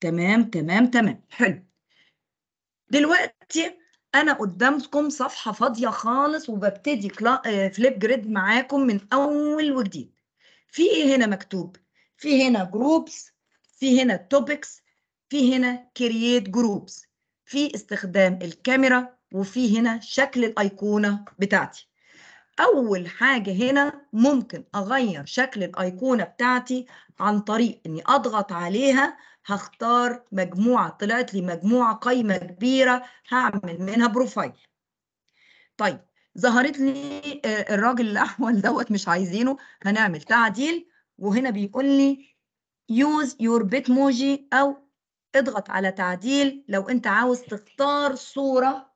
تمام تمام تمام حلو دلوقتي انا قدامكم صفحه فاضيه خالص وببتدي فليب جريد آه، معاكم من اول وجديد في ايه هنا مكتوب في هنا جروبس في هنا توبكس في هنا كرييت جروبس في استخدام الكاميرا وفي هنا شكل الايقونه بتاعتي أول حاجة هنا ممكن أغير شكل الأيقونة بتاعتي عن طريق إني أضغط عليها هختار مجموعة طلعت لي مجموعة قايمة كبيرة هعمل منها بروفايل طيب ظهرت لي آه، الراجل الأحول دوت مش عايزينه هنعمل تعديل وهنا بيقول لي use your bitmoji أو اضغط على تعديل لو أنت عاوز تختار صورة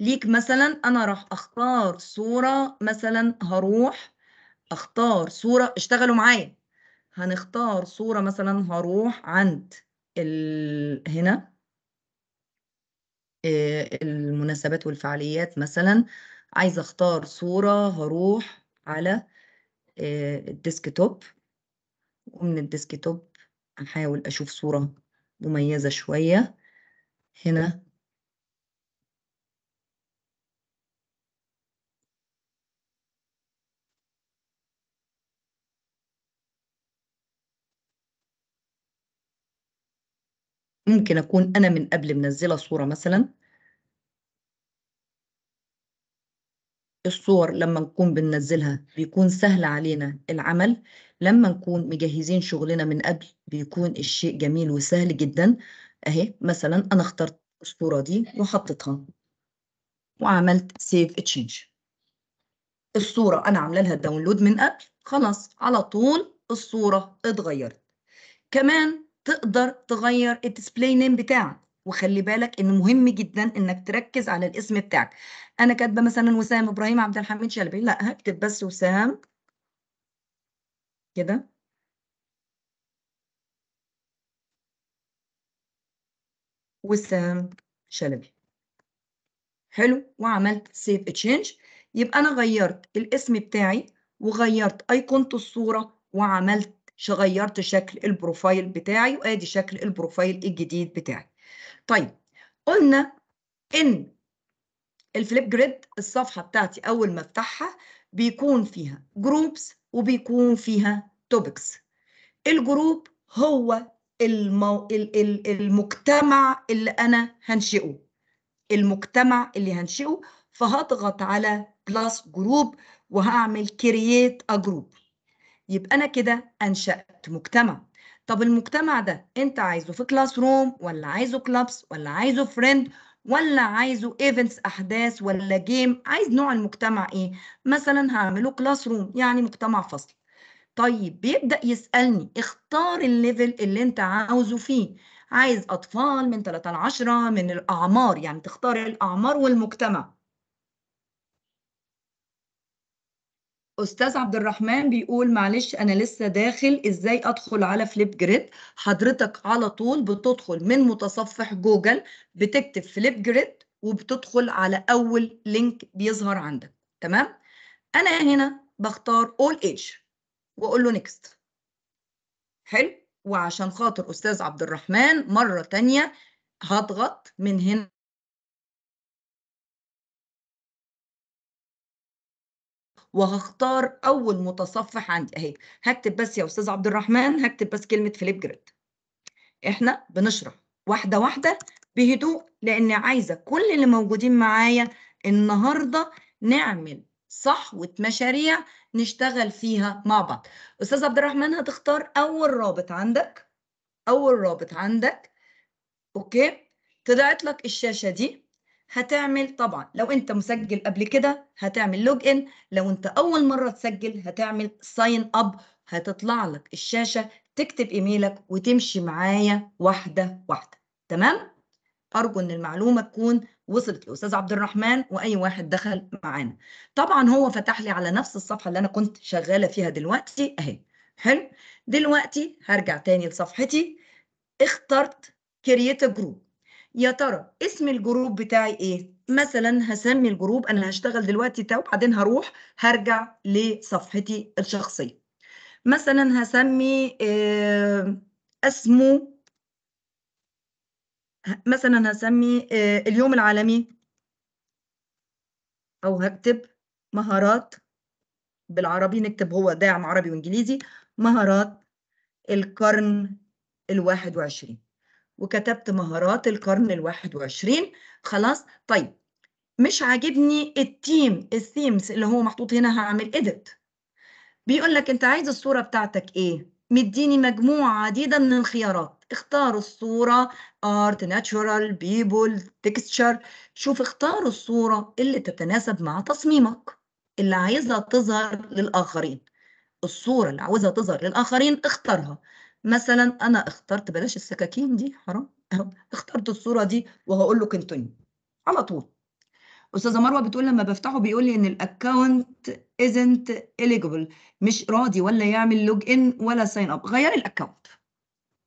ليك مثلا انا راح اختار صوره مثلا هروح اختار صوره اشتغلوا معايا هنختار صوره مثلا هروح عند ال... هنا آه، المناسبات والفعاليات مثلا عايزه اختار صوره هروح على آه، الديسكتوب ومن الديسكتوب هحاول اشوف صوره مميزه شويه هنا ممكن أكون أنا من قبل منزلة صورة مثلا الصور لما نكون بننزلها بيكون سهل علينا العمل لما نكون مجهزين شغلنا من قبل بيكون الشيء جميل وسهل جدا أهي مثلا أنا اخترت الصورة دي وحطيتها وعملت سيف تشينج الصورة أنا عاملة لها داونلود من قبل خلاص على طول الصورة اتغيرت كمان تقدر تغير الديسبلاي نيم بتاعك وخلي بالك ان مهم جدا انك تركز على الاسم بتاعك انا كاتبه مثلا وسام ابراهيم عبد الحميد شلبي لا هكتب بس وسام كده وسام شلبي حلو وعملت سيف تشينج يبقى انا غيرت الاسم بتاعي وغيرت ايقونة الصورة وعملت غيرت شكل البروفايل بتاعي وادي شكل البروفايل الجديد بتاعي طيب قلنا ان الفليب جريد الصفحه بتاعتي اول ما افتحها بيكون فيها جروبس وبيكون فيها توبكس الجروب هو المو... المجتمع اللي انا هنشئه المجتمع اللي هنشئه فهضغط على بلس جروب وهعمل كرييت ا جروب يبقى انا كده انشات مجتمع طب المجتمع ده انت عايزه في كلاس روم ولا عايزه كلابس ولا عايزه فريند ولا عايزه ايفنتس احداث ولا جيم عايز نوع المجتمع ايه مثلا هعمله كلاس روم يعني مجتمع فصل طيب بيبدا يسالني اختار الليفل اللي انت عاوزه فيه عايز اطفال من 3 ل 10 من الاعمار يعني تختار الاعمار والمجتمع استاذ عبد الرحمن بيقول معلش انا لسه داخل ازاي ادخل على فليب جريد حضرتك على طول بتدخل من متصفح جوجل بتكتب فليب جريد وبتدخل على اول لينك بيظهر عندك تمام انا هنا بختار اول ايج واقول له نيكست حلو وعشان خاطر استاذ عبد الرحمن مره تانية هضغط من هنا وهختار اول متصفح عندي اهي هكتب بس يا استاذ عبد الرحمن هكتب بس كلمه فليب جريد احنا بنشرح واحده واحده بهدوء لان عايزه كل اللي موجودين معايا النهارده نعمل صحوه مشاريع نشتغل فيها مع بعض استاذ عبد الرحمن هتختار اول رابط عندك اول رابط عندك اوكي طلعت لك الشاشه دي هتعمل طبعا لو انت مسجل قبل كده هتعمل لوج ان لو انت اول مره تسجل هتعمل ساين اب هتطلع لك الشاشه تكتب ايميلك وتمشي معايا واحده واحده تمام ارجو ان المعلومه تكون وصلت لاستاذ عبد الرحمن واي واحد دخل معانا طبعا هو فتح لي على نفس الصفحه اللي انا كنت شغاله فيها دلوقتي اهي حلو دلوقتي هرجع تاني لصفحتي اخترت كرييت جروب يا ترى اسم الجروب بتاعي ايه مثلا هسمي الجروب انا هشتغل دلوقتي تاو بعدين هروح هرجع لصفحتي الشخصيه مثلا هسمي آه، اسمه مثلا هسمي آه، اليوم العالمي او هكتب مهارات بالعربي نكتب هو داعم يعني عربي وانجليزي مهارات القرن الواحد وعشرين وكتبت مهارات القرن الواحد وعشرين خلاص طيب مش عاجبني التيم الثيمز اللي هو محطوط هنا هعمل ايديت بيقول لك انت عايز الصوره بتاعتك ايه مديني مجموعه عديده من الخيارات اختار الصوره ارت ناتشورال بيبل تكستشر شوف اختار الصوره اللي تتناسب مع تصميمك اللي عايزها تظهر للاخرين الصوره اللي عاوزها تظهر للاخرين اختارها مثلا انا اخترت بلاش السكاكين دي حرام اخترت الصوره دي وهقول له كنتوني على طول استاذه مروه بتقول لما بفتحه بيقول لي ان الاكونت ازنت اليجبل مش راضي ولا يعمل لوج ان ولا ساين اب غيري الاكونت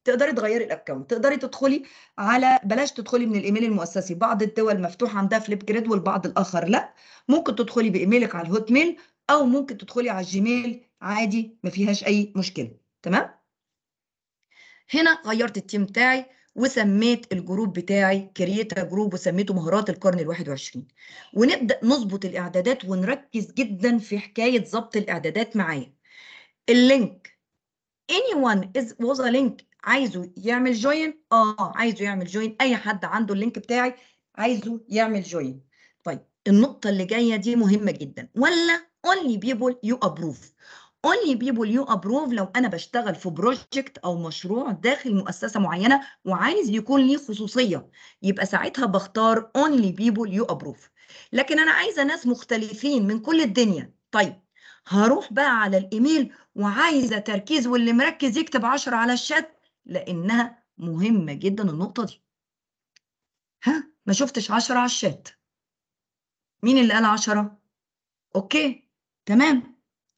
تقدري تغيري الاكونت تقدري تدخلي على بلاش تدخلي من الايميل المؤسسي بعض الدول مفتوح عندها فليب جريد والبعض الاخر لا ممكن تدخلي بايميلك على الهوت ميل او ممكن تدخلي على الجيميل عادي ما فيهاش اي مشكله تمام هنا غيرت التيم بتاعي وسميت الجروب بتاعي كرييتا جروب وسميته مهارات القرن ال21 ونبدا نظبط الاعدادات ونركز جدا في حكايه ظبط الاعدادات معايا اللينك anyone is was a link عايزه يعمل جوين اه عايزه يعمل جوين اي حد عنده اللينك بتاعي عايزه يعمل جوين طيب النقطه اللي جايه دي مهمه جدا ولا only people you approve only people you approve لو انا بشتغل في بروجكت او مشروع داخل مؤسسه معينه وعايز يكون ليه خصوصيه يبقى ساعتها بختار only people you approve لكن انا عايزه ناس مختلفين من كل الدنيا طيب هروح بقى على الايميل وعايزه تركيز واللي مركز يكتب 10 على الشات لانها مهمه جدا النقطه دي ها ما شفتش 10 على الشات مين اللي قال 10 اوكي تمام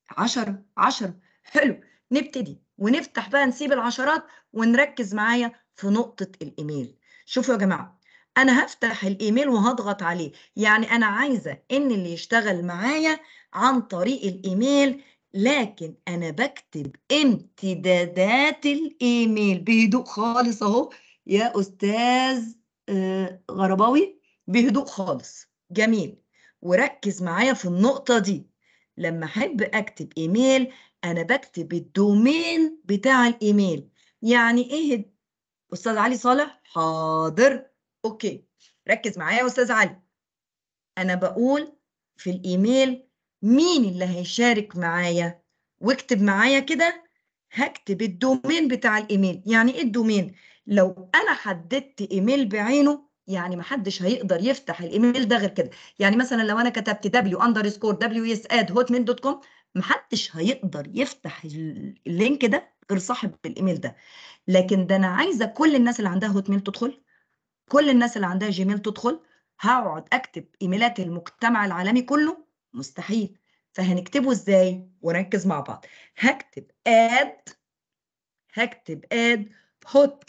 عشرة عشرة حلو نبتدي ونفتح بقى نسيب العشرات ونركز معايا في نقطة الإيميل شوفوا يا جماعة أنا هفتح الإيميل وهضغط عليه يعني أنا عايزة إن اللي يشتغل معايا عن طريق الإيميل لكن أنا بكتب امتدادات الإيميل بهدوء خالص أهو يا أستاذ آه، غرباوي بهدوء خالص جميل وركز معايا في النقطة دي لما احب اكتب ايميل انا بكتب الدومين بتاع الايميل يعني ايه استاذ علي صالح حاضر اوكي ركز معايا يا استاذ علي انا بقول في الايميل مين اللي هيشارك معايا واكتب معايا كده هكتب الدومين بتاع الايميل يعني ايه الدومين لو انا حددت ايميل بعينه يعني محدش هيقدر يفتح الايميل ده غير كده يعني مثلا لو انا كتبت دبليو اندرسكور دبليو اس اد هوت ميل دوت كوم محدش هيقدر يفتح اللينك ده غير صاحب الايميل ده لكن ده انا عايزه كل الناس اللي عندها هوت ميل تدخل كل الناس اللي عندها جيميل تدخل هقعد اكتب ايميلات المجتمع العالمي كله مستحيل فهنكتبه ازاي وركز مع بعض هكتب اد هكتب اد هوت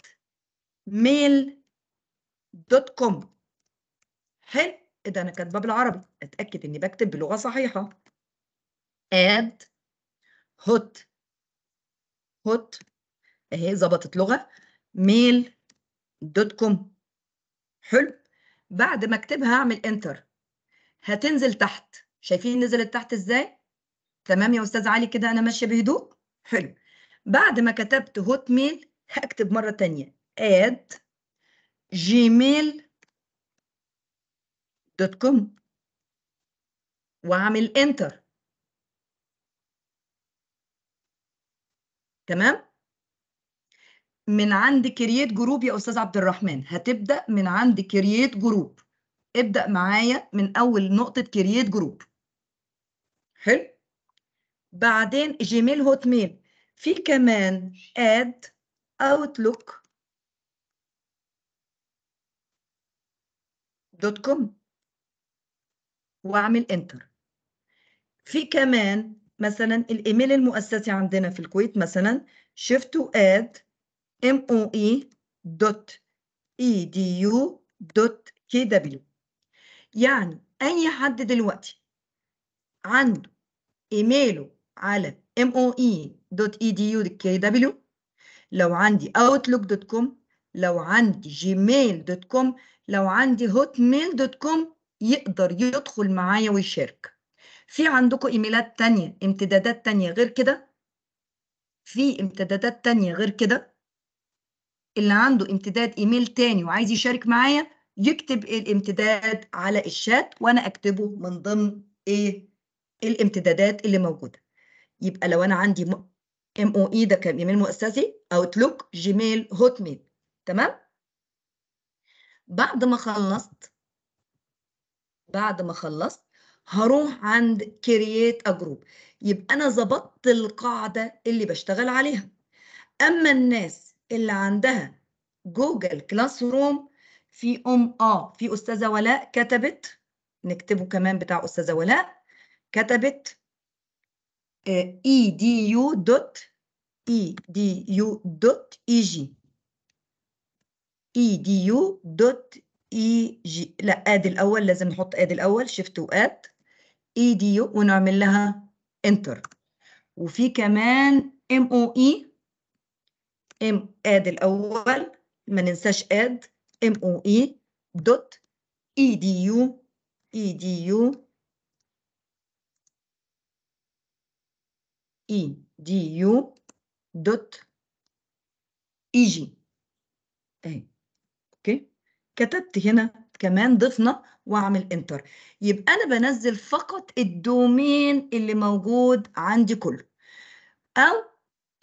ميل دوت كوم حلو ده انا كاتبه بالعربي اتاكد اني بكتب بلغه صحيحه اد هوت هوت اهي ظبطت لغه ميل دوت كوم حلو بعد ما اكتبها هعمل انتر هتنزل تحت شايفين نزلت تحت ازاي تمام يا استاذ علي كده انا ماشيه بهدوء حلو بعد ما كتبت هوت ميل هكتب مره تانية اد جيميل دوت كوم وعامل انتر تمام من عند كرييت جروب يا استاذ عبد الرحمن هتبدا من عند كرييت جروب ابدا معايا من اول نقطه كرييت جروب حلو بعدين جيميل هوت ميل في كمان اد اوتلوك دوت كوم واعمل انتر في كمان مثلا الايميل المؤسسي عندنا في الكويت مثلا شيفت اد ام او اي دوت اي دي يو دوت كي دبليو يعني اي حد دلوقتي عنده ايميله على ام او اي اي دوت دوت دي يو كي دبليو لو عندي outlook.com لو عندي جيميل دوت كوم لو عندي هوت ميل دوت كوم يقدر يدخل معايا ويشارك في عندكم ايميلات تانية امتدادات تانية غير كده في امتدادات تانية غير كده اللي عنده امتداد ايميل تاني وعايز يشارك معايا يكتب الامتداد على الشات وانا اكتبه من ضمن ايه الامتدادات اللي موجوده يبقى لو انا عندي ام او اي ده كان ايميل مؤسسي اوتلوك جيميل هوت ميل تمام بعد ما خلصت بعد ما خلصت هروح عند كرييت اجروب يبقى انا ظبطت القاعده اللي بشتغل عليها اما الناس اللي عندها جوجل كلاس روم في ام اه في استاذه ولاء كتبت نكتبه كمان بتاع استاذه ولاء كتبت اي دي يو دوت اي دي يو دوت اي جي edu دوت اي لا اد الاول لازم نحط اد الاول شيفت واد edu ونعمل لها انتر وفي كمان ام او اي ام اد الاول ما ننساش اد ام او اي دوت اي دي يو اي دي يو اي دي يو دوت اي جي كتبت هنا كمان ضفنا واعمل انتر يبقى انا بنزل فقط الدومين اللي موجود عندي كله او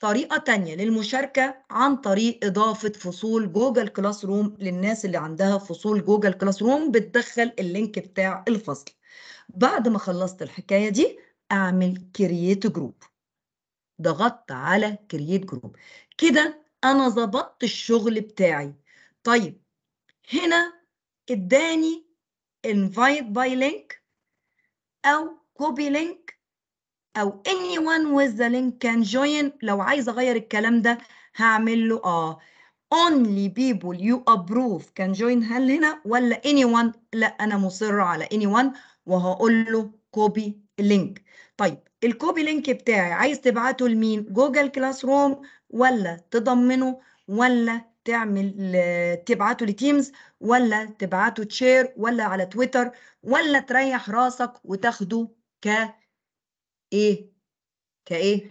طريقة ثانيه للمشاركة عن طريق إضافة فصول جوجل كلاس روم للناس اللي عندها فصول جوجل كلاس روم بتدخل اللينك بتاع الفصل بعد ما خلصت الحكاية دي أعمل كرييت جروب ضغطت على كرييت جروب كده أنا ظبطت الشغل بتاعي طيب هنا اداني invite by link او copy link او anyone with the link can join لو عايز اغير الكلام ده هعمل له اه only people you approve can join هل هنا ولا anyone لا انا مصرة على anyone وهقول له copy link طيب الكوبي لينك بتاعي عايز تبعته لمين جوجل كلاس روم ولا تضمنه ولا تعمل آه، تبعته لتيمز ولا تبعته تشير ولا على تويتر ولا تريح راسك وتاخده ك ايه كايه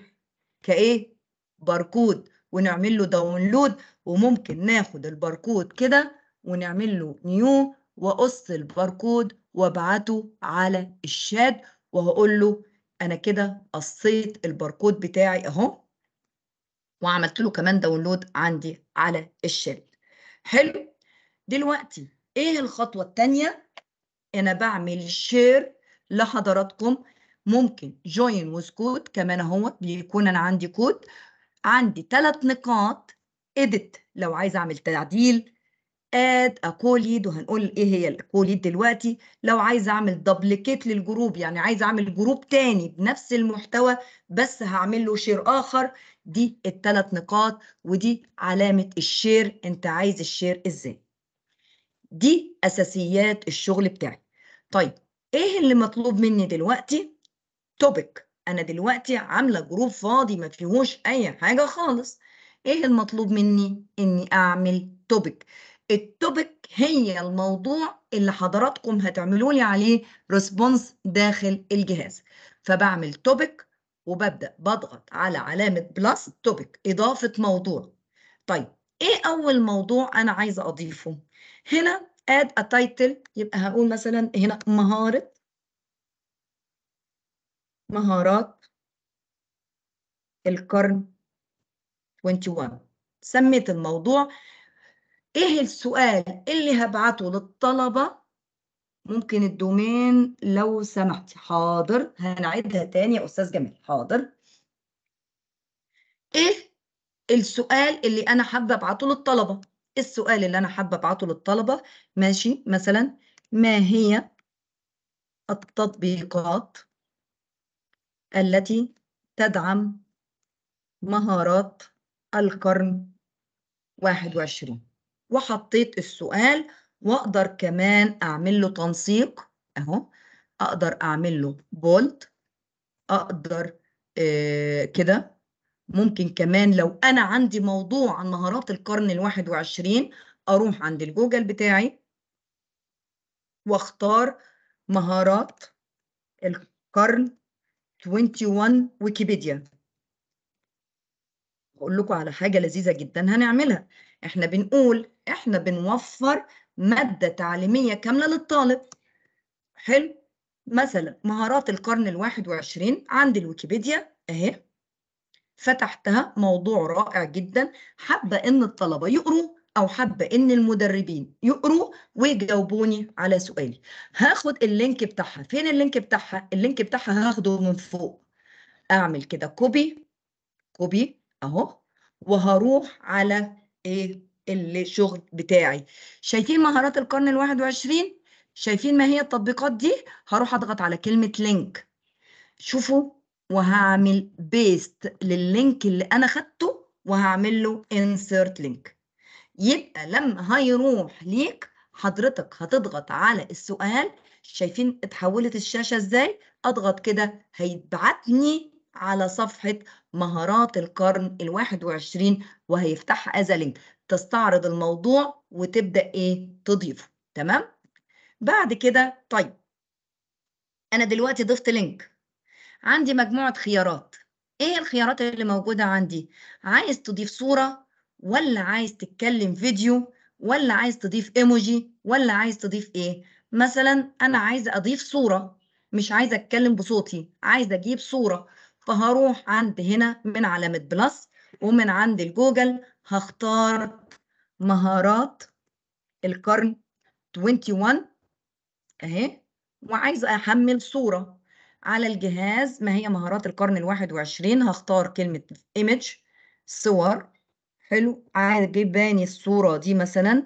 كايه باركود ونعمل له داونلود وممكن ناخد الباركود كده ونعمل له نيو واقص الباركود وابعته على الشات وهقول له انا كده قصيت الباركود بتاعي اهو وعملت له كمان داونلود عندي على الشيل حلو دلوقتي ايه الخطوه الثانيه انا بعمل شير لحضراتكم ممكن جوين وذ كود كمان اهو بيكون انا عندي كود عندي ثلاث نقاط اديت لو عايزه اعمل تعديل اد اكوليد وهنقول ايه هي الاكوليد دلوقتي لو عايزه اعمل دبليكيت للجروب يعني عايزه اعمل جروب تاني بنفس المحتوى بس هعمل له شير اخر دي التلات نقاط ودي علامة الشير انت عايز الشير ازاي دي اساسيات الشغل بتاعي طيب ايه اللي مطلوب مني دلوقتي توبك انا دلوقتي عامله جروب فاضي ما فيهوش اي حاجه خالص ايه المطلوب مني اني اعمل توبك التوبيك هي الموضوع اللي حضراتكم هتعملوا لي عليه ريسبونس داخل الجهاز فبعمل توبك وببدأ بضغط على علامة بلس توبيك إضافة موضوع طيب إيه أول موضوع أنا عايزة أضيفه؟ هنا add a title يبقى هقول مثلا هنا مهارة مهارات القرن 21 سميت الموضوع إيه السؤال اللي هبعته للطلبة ممكن الدومين لو سمحتي حاضر هنعيدها تاني يا أستاذ جمال حاضر إيه السؤال اللي أنا حابة أبعته للطلبة إيه السؤال اللي أنا حابة أبعته للطلبة ماشي مثلا ما هي التطبيقات التي تدعم مهارات القرن 21 وحطيت السؤال واقدر كمان اعمل له تنسيق اهو اقدر اعمل له بولد اقدر آه كده ممكن كمان لو انا عندي موضوع عن مهارات القرن الواحد وعشرين اروح عند الجوجل بتاعي واختار مهارات القرن 21 ويكيبيديا اقول لكم على حاجه لذيذه جدا هنعملها احنا بنقول احنا بنوفر مادة تعليمية كاملة للطالب حلو مثلا مهارات القرن الواحد وعشرين عند الويكيبيديا اهي فتحتها موضوع رائع جدا حابة ان الطلبة يقروا او حابة ان المدربين يقروا ويجاوبوني على سؤالي هاخد اللينك بتاعها فين اللينك بتاعها اللينك بتاعها هاخده من فوق اعمل كده كوبي كوبي اهو وهروح على ايه الشغل بتاعي شايفين مهارات القرن الواحد وعشرين شايفين ما هي التطبيقات دي هروح اضغط على كلمة لينك شوفوا وهعمل بيست لللينك اللي انا خدته وهعمل له انسرت لينك يبقى لما هيروح ليك حضرتك هتضغط على السؤال شايفين اتحولت الشاشة ازاي اضغط كده هيبعتني على صفحة مهارات القرن الواحد وعشرين وهيفتح أزا لينك تستعرض الموضوع وتبدأ إيه تضيفه تمام بعد كده طيب أنا دلوقتي ضفت لينك عندي مجموعة خيارات إيه الخيارات اللي موجودة عندي عايز تضيف صورة ولا عايز تتكلم فيديو ولا عايز تضيف ايموجي ولا عايز تضيف ايه مثلا انا عايزه اضيف صوره مش عايزه اتكلم بصوتي عايزه اجيب صوره فهروح عند هنا من علامه بلس ومن عند الجوجل هختار مهارات القرن 21 اهي وعايزه احمل صوره على الجهاز ما هي مهارات القرن الواحد وعشرين هختار كلمة image صور حلو عجباني الصورة دي مثلا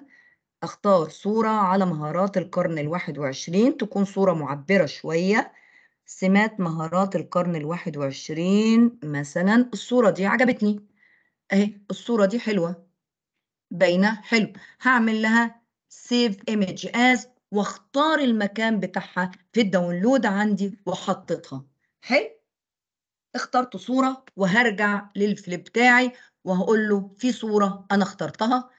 اختار صورة على مهارات القرن الواحد وعشرين تكون صورة معبرة شوية سمات مهارات القرن الواحد وعشرين مثلا الصورة دي عجبتني اهي الصورة دي حلوة باينة حلو هعمل لها سيف ايمج از واختار المكان بتاعها في الداونلود عندي وحطيتها حلو اخترت صورة وهرجع للفليب بتاعي وهقول له في صورة أنا اخترتها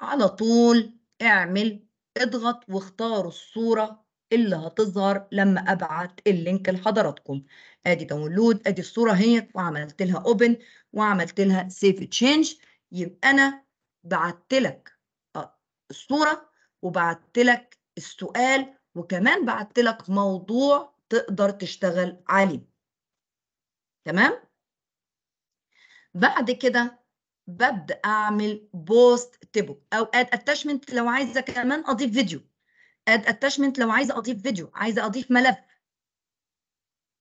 على طول اعمل اضغط واختار الصورة اللي هتظهر لما ابعت اللينك لحضراتكم ادي داونلود ادي الصورة اهي وعملت لها اوبن وعملت لها سيف تشينج يبقى انا بعت لك آه، الصورة وبعت لك السؤال وكمان بعت لك موضوع تقدر تشتغل عليه تمام بعد كده ببدأ أعمل بوست تبو أو أد اتشمنت لو عايزة كمان أضيف فيديو أد اتشمنت لو عايزة أضيف فيديو عايزة أضيف ملف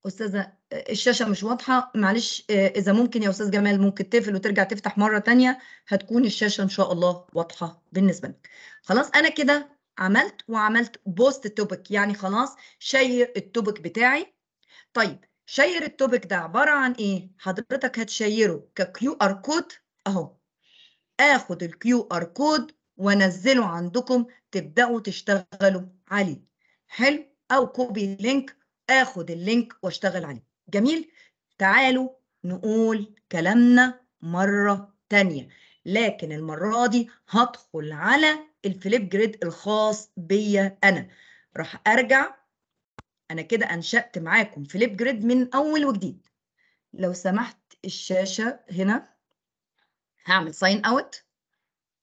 استاذه الشاشه مش واضحه معلش آه، اذا ممكن يا استاذ جمال ممكن تقفل وترجع تفتح مره تانية هتكون الشاشه ان شاء الله واضحه بالنسبه لك خلاص انا كده عملت وعملت بوست توبك يعني خلاص شير التوبك بتاعي طيب شير التوبك ده عباره عن ايه حضرتك هتشيره ككيو ار كود اهو اخد الكيو ار كود وانزله عندكم تبداوا تشتغلوا عليه حلو او كوبي لينك اخد اللينك واشتغل عليه جميل تعالوا نقول كلامنا مرة تانية لكن المرة دي هدخل على الفليب جريد الخاص بيا أنا راح أرجع أنا كده أنشأت معاكم فليب جريد من أول وجديد لو سمحت الشاشة هنا هعمل ساين أوت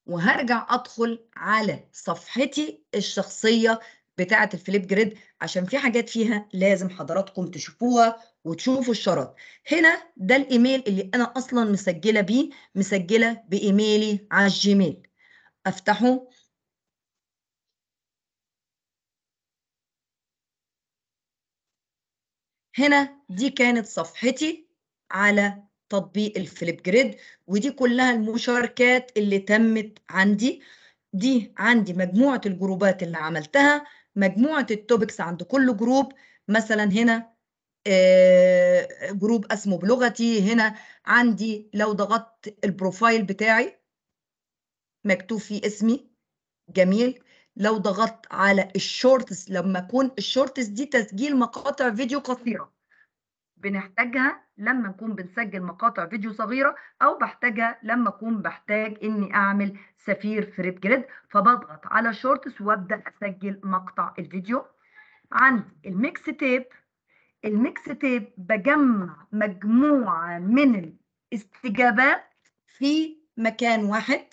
وهرجع أدخل على صفحتي الشخصية بتاعه الفليب جريد عشان في حاجات فيها لازم حضراتكم تشوفوها وتشوفوا الشرط هنا ده الايميل اللي انا اصلا مسجله بيه مسجله بايميلي على الجيميل افتحه هنا دي كانت صفحتي على تطبيق الفليب جريد ودي كلها المشاركات اللي تمت عندي دي عندي مجموعة الجروبات اللي عملتها مجموعه التوبكس عند كل جروب مثلا هنا جروب آه، اسمه بلغتي هنا عندي لو ضغطت البروفايل بتاعي مكتوب فيه اسمي جميل لو ضغطت على الشورتس لما اكون الشورتس دي تسجيل مقاطع فيديو قصيره بنحتاجها لما نكون بنسجل مقاطع فيديو صغيرة أو بحتاجها لما أكون بحتاج إني أعمل سفير في ريب جريد فبضغط على شورتس وأبدأ أسجل مقطع الفيديو عند الميكس تيب الميكس تيب بجمع مجموعة من الاستجابات في مكان واحد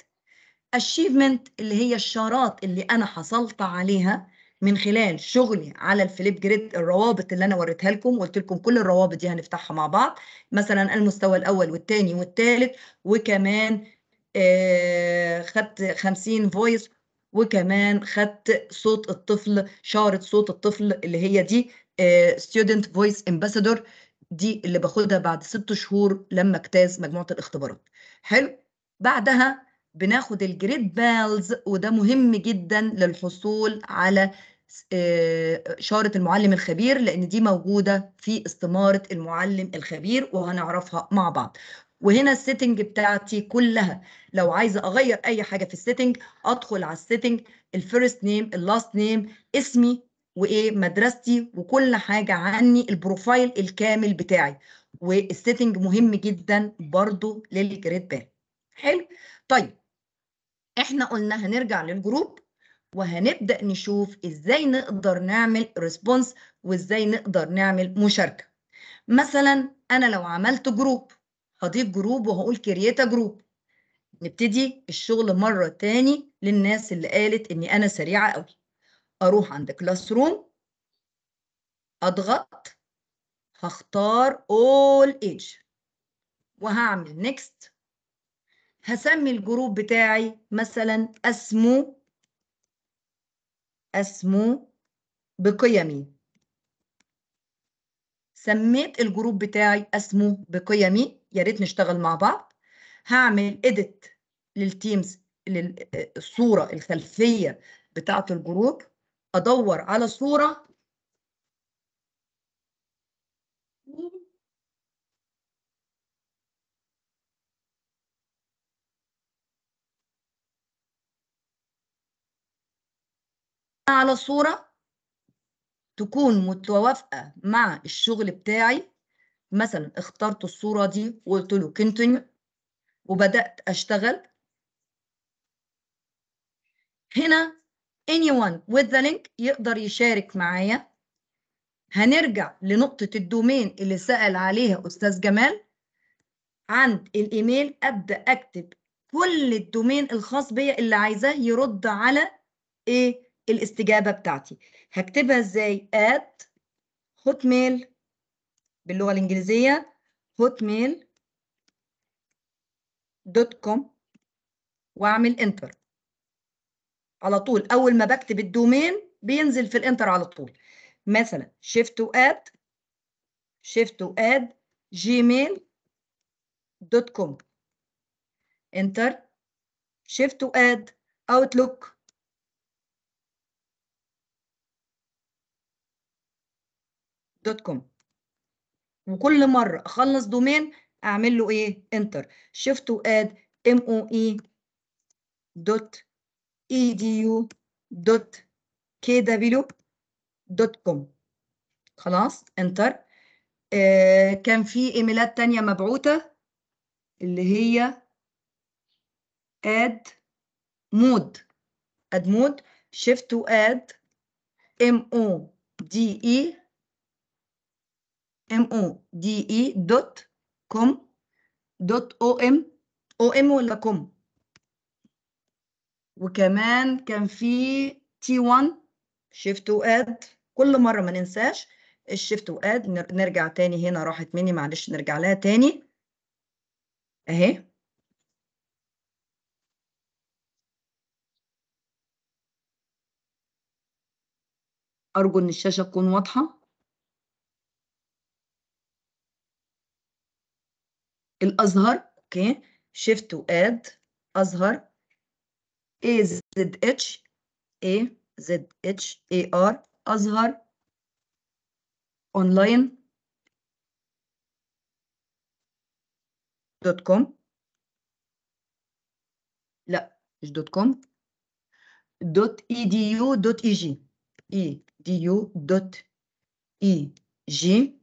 achievement اللي هي الشارات اللي أنا حصلت عليها من خلال شغلي على الفليب جريد الروابط اللي انا وريتها لكم قلت لكم كل الروابط دي هنفتحها مع بعض مثلا المستوى الاول والثاني والثالث وكمان آه، خدت 50 فويس وكمان خدت صوت الطفل شارة صوت الطفل اللي هي دي ستودنت فويس امباسادور دي اللي باخدها بعد ست شهور لما اجتاز مجموعة الاختبارات حلو بعدها بناخد الجريد بالز وده مهم جدا للحصول على آه، شارة المعلم الخبير لأن دي موجودة في استمارة المعلم الخبير وهنعرفها مع بعض وهنا السيتنج بتاعتي كلها لو عايزه اغير اي حاجه في السيتنج ادخل على السيتنج الفيرست نيم اللاست نيم اسمي وايه مدرستي وكل حاجه عني البروفايل الكامل بتاعي والسيتنج مهم جدا برضو للجريد بان حلو طيب احنا قلنا هنرجع للجروب وهنبدأ نشوف إزاي نقدر نعمل ريسبونس وإزاي نقدر نعمل مشاركة مثلا أنا لو عملت جروب هضيف جروب وهقول كرييت جروب نبتدي الشغل مرة تاني للناس اللي قالت إني أنا سريعة قوي أروح عند كلاس روم أضغط هختار all age وهعمل next هسمي الجروب بتاعي مثلا اسمه اسمه بقيمي سميت الجروب بتاعي اسمه بقيمي يا ريت نشتغل مع بعض هعمل اديت للتيمز للصوره الخلفيه بتاعه الجروب ادور على صوره على صورة تكون متوافقة مع الشغل بتاعي مثلا اخترت الصورة دي وقلت له continue وبدأت أشتغل هنا anyone with the link يقدر يشارك معايا هنرجع لنقطة الدومين اللي سأل عليها أستاذ جمال عند الإيميل أبدأ أكتب كل الدومين الخاص بيا اللي عايزاه يرد على إيه الاستجابة بتاعتي هكتبها ازاي at hotmail باللغة الإنجليزية hotmail دوت كوم وأعمل انتر على طول أول ما بكتب الدومين بينزل في الانتر على طول مثلا shift to add shift to add دوت كوم انتر shift to add outlook دوت كوم وكل مرة أخلص دومين أعمل له إيه؟ انتر شيفت وآد ام او اي دوت اي دي يو دوت كي دبليو دوت كوم خلاص انتر آه كان في ايميلات تانية مبعوثة اللي هي اد مود اد مود شيفت واد ام او دي اي m o d e دوت كوم دوت او ام او ام ولا كوم وكمان كان في t 1 شيفت واد كل مره ما ننساش الشيفت واد نرجع تاني هنا راحت مني معلش نرجع لها تاني اهي ارجو ان الشاشه تكون واضحه الازهر اوكي شيفت واد ازهر اي زد اتش اي زد اتش اي ار ازهر اونلاين دوت كوم لا مش دوت كوم دوت اي دي يو دوت اي جي اي دي يو دوت اي جي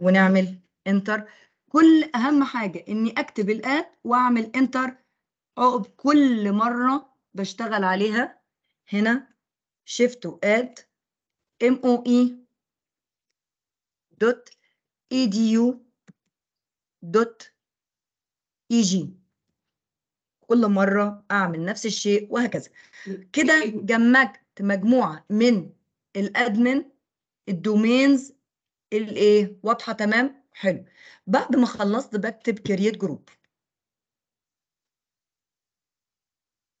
ونعمل انتر كل اهم حاجه اني اكتب الاد واعمل انتر عقب كل مره بشتغل عليها هنا شيفت واد ام او اي دوت اي دي يو دوت اي جي كل مره اعمل نفس الشيء وهكذا كده جمعت مجموعه من الادمن الدومينز الايه واضحه تمام حلو بعد ما خلصت بكتب كرييت جروب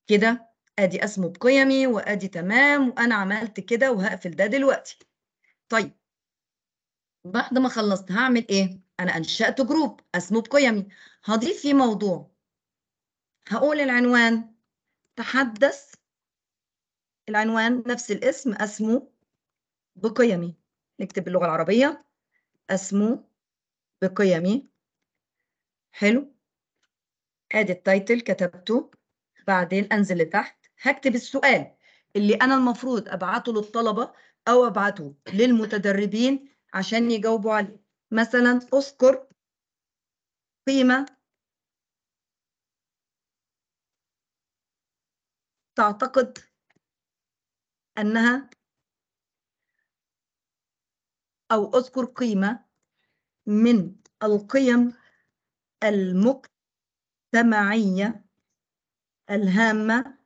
كده ادي اسمه بقيمي وادي تمام وانا عملت كده وهقفل ده دلوقتي طيب بعد ما خلصت هعمل ايه انا انشات جروب اسمه بقيمي هضيف فيه موضوع هقول العنوان تحدث العنوان نفس الاسم اسمه بقيمي نكتب باللغه العربيه اسمه بقيمي حلو ادي التايتل كتبته بعدين انزل لتحت هكتب السؤال اللي انا المفروض ابعته للطلبه او ابعته للمتدربين عشان يجاوبوا عليه مثلا اذكر قيمه تعتقد انها او اذكر قيمه من القيم المجتمعية الهامة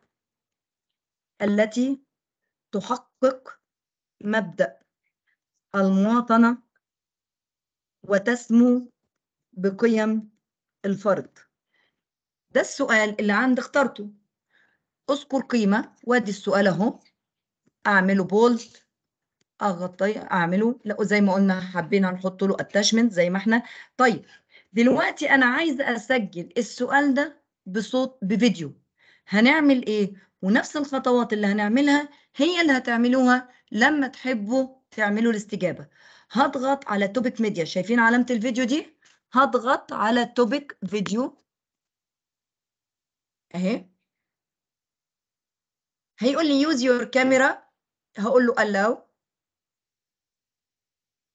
التي تحقق مبدأ المواطنة وتسمو بقيم الفرد ده السؤال اللي عندي اخترته اذكر قيمة وادي السؤال اهو اعمله بولد اغطي اعمله لا زي ما قلنا حبينا نحط له اتشمنت زي ما احنا طيب دلوقتي انا عايزه اسجل السؤال ده بصوت بفيديو هنعمل ايه ونفس الخطوات اللي هنعملها هي اللي هتعملوها لما تحبوا تعملوا الاستجابه هضغط على توبيك ميديا شايفين علامه الفيديو دي هضغط على توبيك فيديو اهي هيقول لي يوز يور كاميرا هقول له allow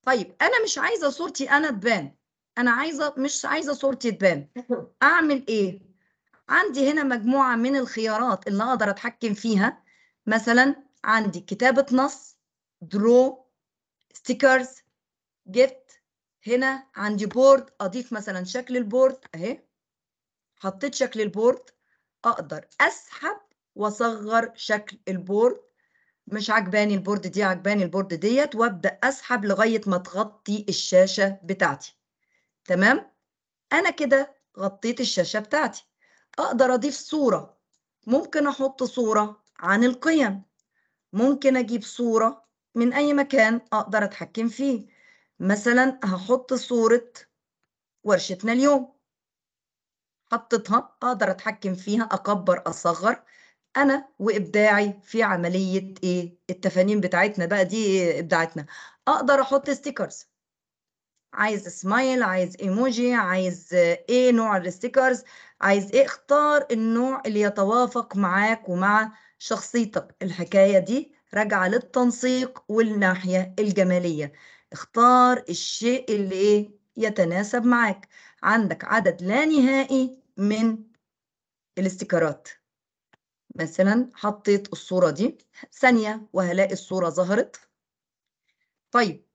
طيب انا مش عايزه صورتي انا تبان انا عايزه مش عايزه صورتي تبان اعمل ايه عندي هنا مجموعه من الخيارات اللي اقدر اتحكم فيها مثلا عندي كتابه نص درو ستيكرز جيفت هنا عندي بورد اضيف مثلا شكل البورد اهي حطيت شكل البورد اقدر اسحب واصغر شكل البورد مش عجباني البورد دي عجباني البورد ديت وابدا اسحب لغايه ما تغطي الشاشه بتاعتي تمام انا كده غطيت الشاشه بتاعتي اقدر اضيف صوره ممكن احط صوره عن القيم ممكن اجيب صوره من اي مكان اقدر اتحكم فيه مثلا هحط صوره ورشتنا اليوم حطيتها اقدر اتحكم فيها اكبر اصغر انا وابداعي في عمليه ايه التفانين بتاعتنا بقى دي إيه ابداعتنا اقدر احط ستيكرز عايز سمايل عايز ايموجي عايز ايه نوع الستيكرز عايز ايه اختار النوع اللي يتوافق معاك ومع شخصيتك الحكايه دي راجعه للتنسيق والناحيه الجماليه اختار الشيء اللي ايه يتناسب معاك عندك عدد لا نهائي من الاستيكرات مثلا حطيت الصورة دي ثانية وهلاقي الصورة ظهرت طيب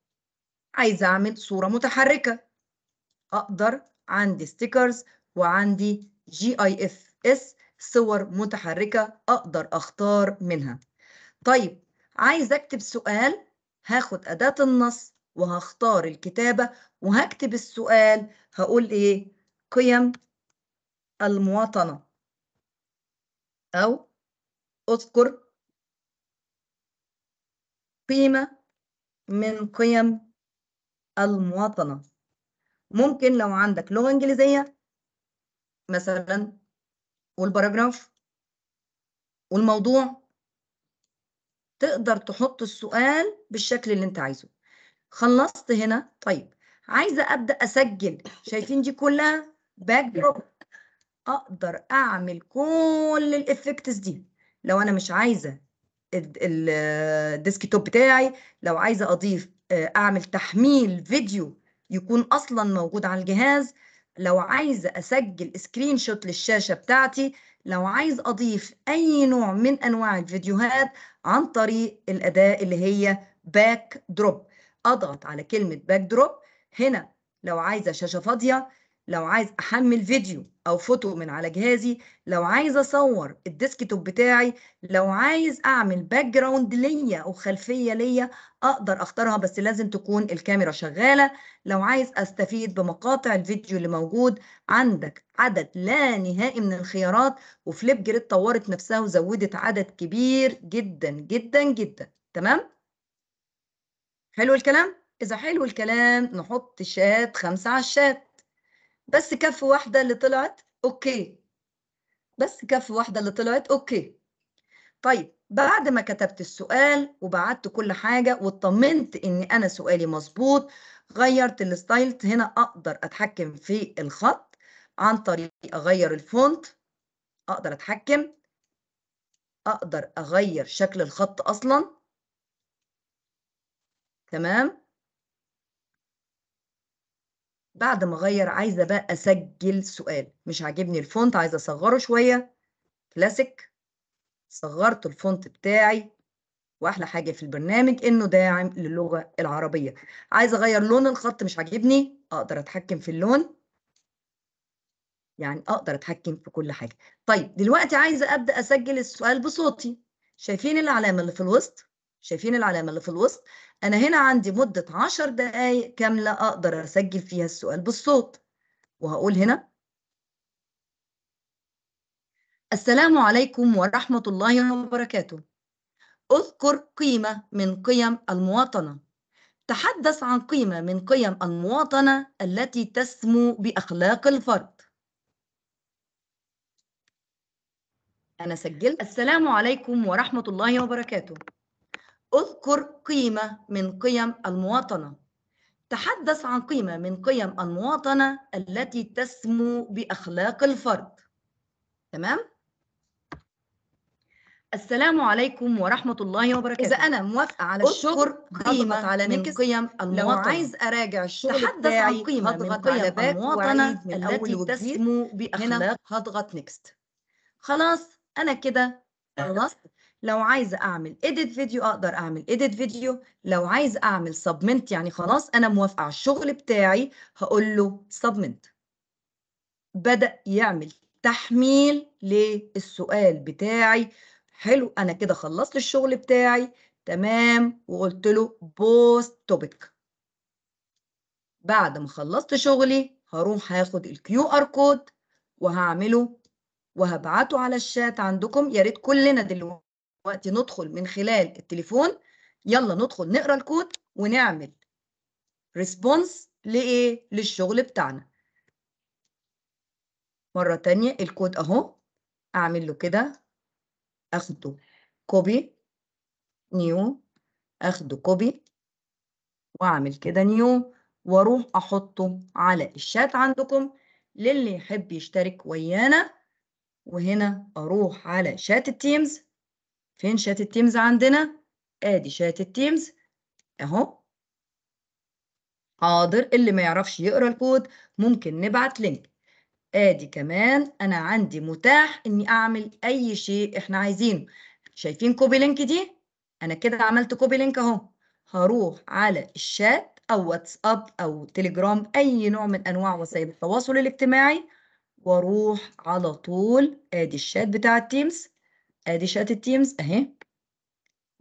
عايزة أعمل صورة متحركة أقدر عندي ستيكرز وعندي جي اي اف اس صور متحركة أقدر أختار منها طيب عايز أكتب سؤال هاخد أداة النص وهختار الكتابة وهكتب السؤال هقول إيه قيم المواطنة أو اذكر قيمة من قيم المواطنة ممكن لو عندك لغة إنجليزية مثلا والباراجراف والموضوع تقدر تحط السؤال بالشكل اللي انت عايزه خلصت هنا طيب عايزة أبدأ أسجل شايفين دي كلها باك دروب أقدر أعمل كل الإفكتس دي لو انا مش عايزه الديسك توب بتاعي لو عايزه اضيف آه، اعمل تحميل فيديو يكون اصلا موجود على الجهاز لو عايزه اسجل سكرين شوت للشاشه بتاعتي لو عايز اضيف اي نوع من انواع الفيديوهات عن طريق الاداه اللي هي باك دروب اضغط على كلمه باك دروب هنا لو عايزه شاشه فاضيه لو عايز احمل فيديو او فوتو من على جهازي لو عايز اصور الديسكتوب بتاعي لو عايز اعمل باك جراوند ليا او خلفيه ليا اقدر اختارها بس لازم تكون الكاميرا شغاله لو عايز استفيد بمقاطع الفيديو اللي موجود عندك عدد لا نهائي من الخيارات وفليب جريد طورت نفسها وزودت عدد كبير جدا جدا جدا تمام حلو الكلام اذا حلو الكلام نحط شات خمسة على الشات بس كف واحدة اللي طلعت أوكي بس كف واحدة اللي طلعت أوكي طيب بعد ما كتبت السؤال وبعت كل حاجة واطمنت إن أنا سؤالي مظبوط غيرت الستايل هنا أقدر أتحكم في الخط عن طريق أغير الفونت أقدر أتحكم أقدر أغير شكل الخط أصلا تمام بعد ما اغير عايزه بقى اسجل سؤال مش عاجبني الفونت عايزه اصغره شويه كلاسيك صغرت الفونت بتاعي واحلى حاجه في البرنامج انه داعم للغه العربيه عايزه اغير لون الخط مش عاجبني اقدر اتحكم في اللون يعني اقدر اتحكم في كل حاجه طيب دلوقتي عايزه ابدا اسجل السؤال بصوتي شايفين العلامه اللي في الوسط شايفين العلامة اللي في الوسط أنا هنا عندي مدة 10 دقايق كاملة أقدر أسجل فيها السؤال بالصوت وهقول هنا السلام عليكم ورحمة الله وبركاته اذكر قيمة من قيم المواطنة تحدث عن قيمة من قيم المواطنة التي تسمو بأخلاق الفرد أنا سجلت السلام عليكم ورحمة الله وبركاته اذكر قيمة من قيم المواطنة تحدث عن قيمة من قيم المواطنة التي تسمو بأخلاق الفرد تمام؟ السلام عليكم ورحمة الله وبركاته إذا أنا موافقة على الشغل قيمة على من قيم المواطنة لو عايز أراجع الشغل تحدث عن قيمة من قيم المواطنة التي تسمو بأخلاق هضغط نيكست خلاص أنا كده خلصت لو عايزه اعمل ايديت فيديو اقدر اعمل ايديت فيديو لو عايز اعمل سبمنت يعني خلاص انا موافقه على الشغل بتاعي هقول له سبمنت بدا يعمل تحميل للسؤال بتاعي حلو انا كده خلصت الشغل بتاعي تمام وقلت له بوست توبيك بعد ما خلصت شغلي هروح هاخد الكيو ار كود وهعمله وهبعته على الشات عندكم يا ريت كلنا دلوقتي دلوقتي ندخل من خلال التليفون يلا ندخل نقرا الكود ونعمل ريسبونس لايه للشغل بتاعنا مره تانية الكود اهو اعمل له كده اخده كوبي نيو اخده كوبي واعمل كده نيو واروح احطه على الشات عندكم للي يحب يشترك ويانا وهنا اروح على شات التيمز فين شات التيمز عندنا ادي شات التيمز اهو حاضر اللي ما يعرفش يقرا الكود ممكن نبعت لينك ادي كمان انا عندي متاح اني اعمل اي شيء احنا عايزينه شايفين كوبي لينك دي انا كده عملت كوبي لينك اهو هروح على الشات او واتساب او تليجرام اي نوع من انواع وسائل التواصل الاجتماعي واروح على طول ادي الشات بتاع التيمز ادي شات التيمز اهي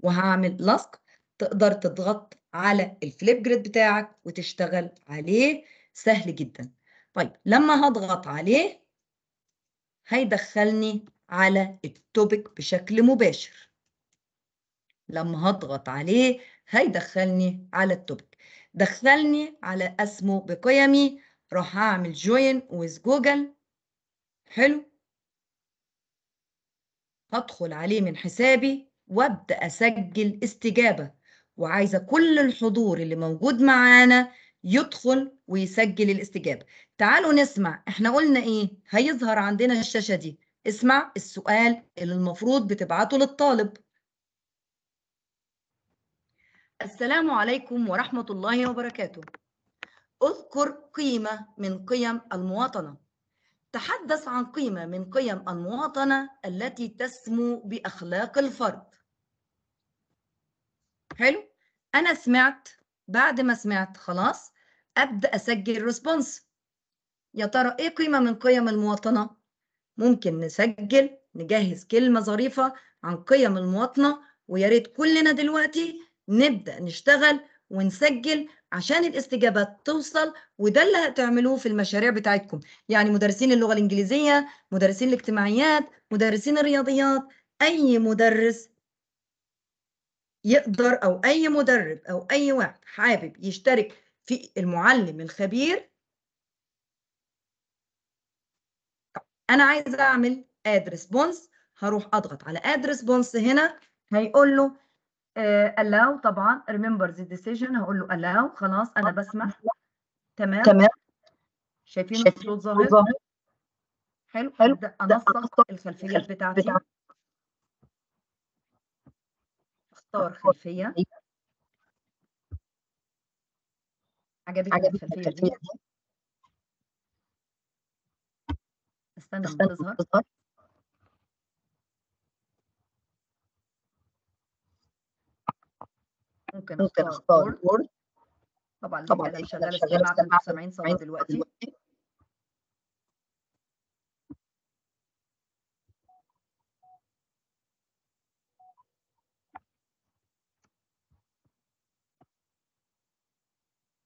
وهعمل لصق تقدر تضغط على الفليب جريد بتاعك وتشتغل عليه سهل جدا طيب لما هضغط عليه هيدخلني على التوبك بشكل مباشر لما هضغط عليه هيدخلني على التوبك دخلني على اسمه بقيمي راح اعمل جوين ويز جوجل حلو هدخل عليه من حسابي وابدا اسجل استجابه وعايزه كل الحضور اللي موجود معانا يدخل ويسجل الاستجابه تعالوا نسمع احنا قلنا ايه هيظهر عندنا الشاشه دي اسمع السؤال اللي المفروض بتبعته للطالب السلام عليكم ورحمه الله وبركاته اذكر قيمه من قيم المواطنه تحدث عن قيمة من قيم المواطنة التي تسمو بأخلاق الفرد حلو أنا سمعت بعد ما سمعت خلاص أبدأ أسجل ريسبونس يا ترى إيه قيمة من قيم المواطنة ممكن نسجل نجهز كلمة ظريفة عن قيم المواطنة ويا ريت كلنا دلوقتي نبدأ نشتغل ونسجل عشان الاستجابات توصل وده اللي هتعملوه في المشاريع بتاعتكم يعني مدرسين اللغة الإنجليزية مدرسين الاجتماعيات مدرسين الرياضيات أي مدرس يقدر أو أي مدرب أو أي واحد حابب يشترك في المعلم الخبير أنا عايزة أعمل اد ريسبونس هروح أضغط على اد ريسبونس هنا هيقول له آه، allow طبعا remember the decision هقول له allow خلاص انا بسمح تمام تمام شايفين الخطوط ظاهر حلو حلو انسق الخلفيه بتاعتي اختار خلفيه عجبتك الخلفيه دي استنى ما تظهر ممكن ممكن اختار وورد طبعا طبعا انا شغاله استماع كل صوت دلوقتي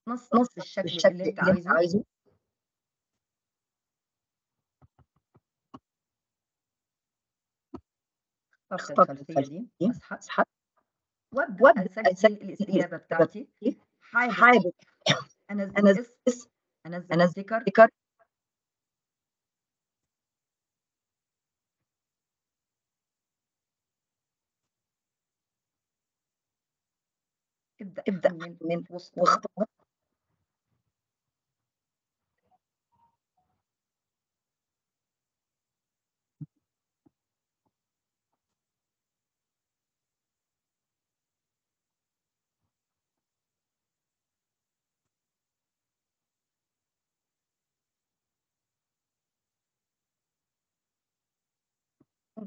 نص نص الشكل, الشكل اللي انت عايزه, عايزه. اخترت الخلفيه دي اسحب وابدا اسجل الاستجابه بتاعتي حابب انا انا انزل ذكر ابدا ابدا من وسط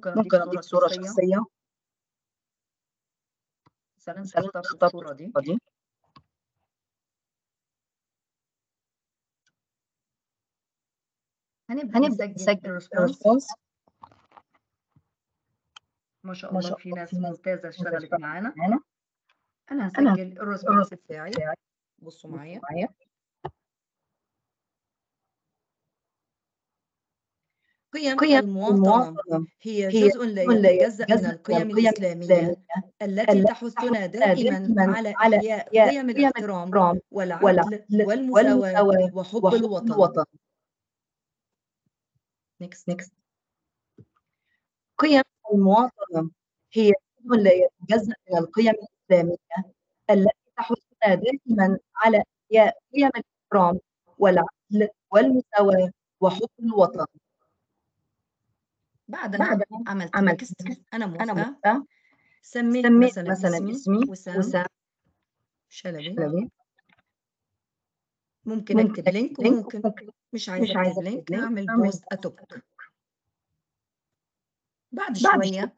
ممكن ممكن أديك صورة شخصية مثلا سلام اخترت الصورة دي هنبدأ هنبدأ نسجل الريسبونس ما شاء الله في ناس ممتازة اشتغلت معانا أنا هسجل الريسبونس بتاعي بصوا معايا قيم المواطنة هي جزء لا يتجزأ من القيم الإسلامية التي تحثنا دائما على إحياء قيم الاحترام والعدل والمساواة وحب الوطن. Next. Next. قيم المواطنة هي جزء لا يتجزأ من القيم الإسلامية التي تحثنا دائما على إحياء قيم الاحترام والعدل والمساواة وحب الوطن. بعد ما عملت عملت انا موافقه سميت, سميت مثلا, مثلا اسمي وسام, وسام شلبي, شلبي. ممكن, ممكن اكتب لينك وممكن مش عايزه اكتب لينك اعمل بوست اتوك بعد شويه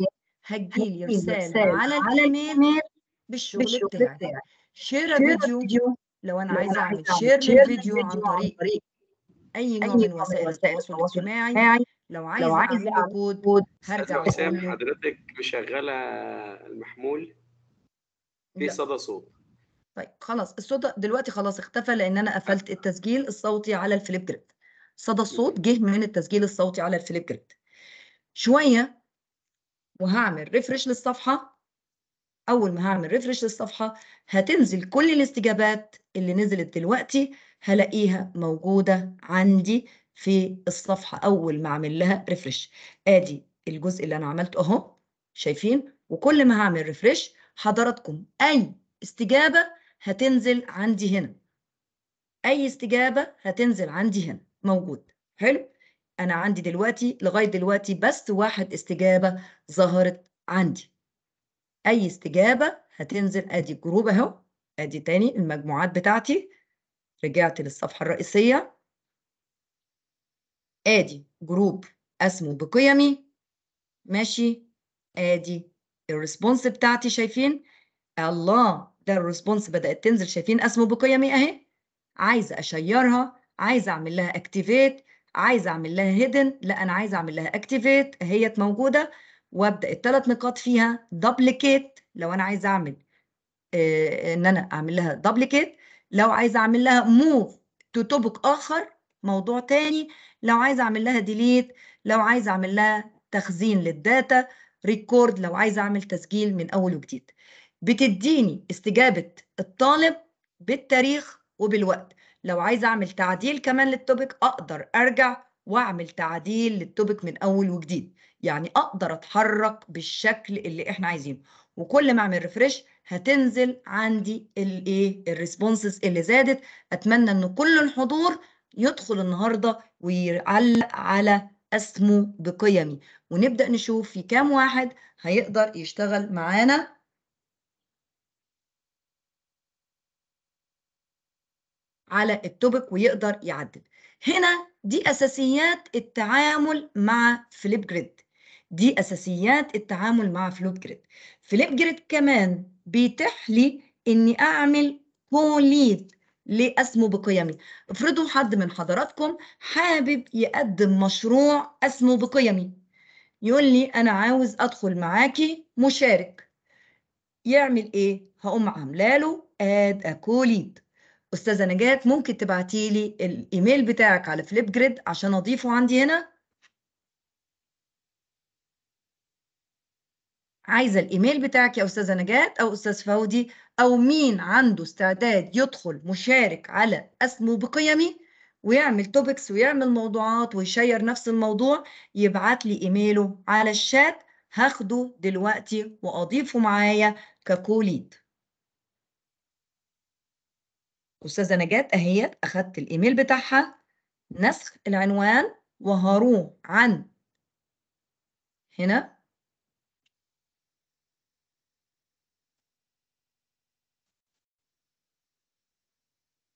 لي رساله على الايميل بالشغل بتاعي شير فيديو لو انا عايزه اعمل شير للفيديو عن طريق اي نوع من وسائل التواصل الاجتماعي لو عايز لو عايز اعمل كود هرجع وسام حضرتك مشغله المحمول في صدى صوت طيب خلاص الصوت دلوقتي خلاص اختفى لان انا قفلت أيوة. التسجيل الصوتي على الفليب جريد صدى الصوت جه من التسجيل الصوتي على الفليب جريد شويه وهعمل ريفرش للصفحه اول ما هعمل ريفرش للصفحه هتنزل كل الاستجابات اللي نزلت دلوقتي هلاقيها موجوده عندي في الصفحة أول ما أعمل لها ريفرش آدي الجزء اللي أنا عملته أهو شايفين وكل ما هعمل ريفرش حضراتكم أي استجابة هتنزل عندي هنا أي استجابة هتنزل عندي هنا موجود حلو أنا عندي دلوقتي لغاية دلوقتي بس واحد استجابة ظهرت عندي أي استجابة هتنزل أدي الجروب أهو أدي تاني المجموعات بتاعتي رجعت للصفحة الرئيسية ادي جروب اسمه بقيمي ماشي ادي الريسبونس بتاعتي شايفين الله ده الريسبونس بدات تنزل شايفين اسمه بقيمي اهي عايزه اشيرها عايزه اعمل لها اكتيفيت عايزه اعمل لها هيدن لا انا عايزه اعمل لها اكتيفيت اهيت موجوده وابدا الثلاث نقاط فيها دوبليكيت لو انا عايزه اعمل ان انا اعمل لها دوبليكيت لو عايزه اعمل لها موف تو توبك اخر موضوع تاني لو عايز اعمل لها ديليت لو عايز اعمل لها تخزين للداتا ريكورد لو عايز اعمل تسجيل من اول وجديد بتديني استجابه الطالب بالتاريخ وبالوقت لو عايز اعمل تعديل كمان للتوبيك اقدر ارجع واعمل تعديل للتوبيك من اول وجديد يعني اقدر اتحرك بالشكل اللي احنا عايزينه وكل ما اعمل ريفرش هتنزل عندي الايه الريسبونسز اللي زادت اتمنى ان كل الحضور يدخل النهارده ويعلق على اسمه بقيمي ونبدا نشوف في كام واحد هيقدر يشتغل معانا على التوبك ويقدر يعدل هنا دي اساسيات التعامل مع فليب جريد دي اساسيات التعامل مع فليب جريد فليب جريد كمان بيتيح لي اني اعمل كوليت ليه اسمه بقيمي افرضوا حد من حضراتكم حابب يقدم مشروع اسمه بقيمي يقول لي أنا عاوز أدخل معاكي مشارك يعمل إيه؟ هقوم عاملة له آد أكوليد أستاذة نجاة ممكن تبعتي لي الإيميل بتاعك على فليب جريد عشان أضيفه عندي هنا عايزه الايميل بتاعك يا استاذه نجات او استاذ فودي او مين عنده استعداد يدخل مشارك على اسمه بقيمي ويعمل توبكس ويعمل موضوعات ويشير نفس الموضوع يبعت لي ايميله على الشات هاخده دلوقتي واضيفه معايا ككوليد استاذه نجات اهيت اخدت الايميل بتاعها نسخ العنوان وهروح عن هنا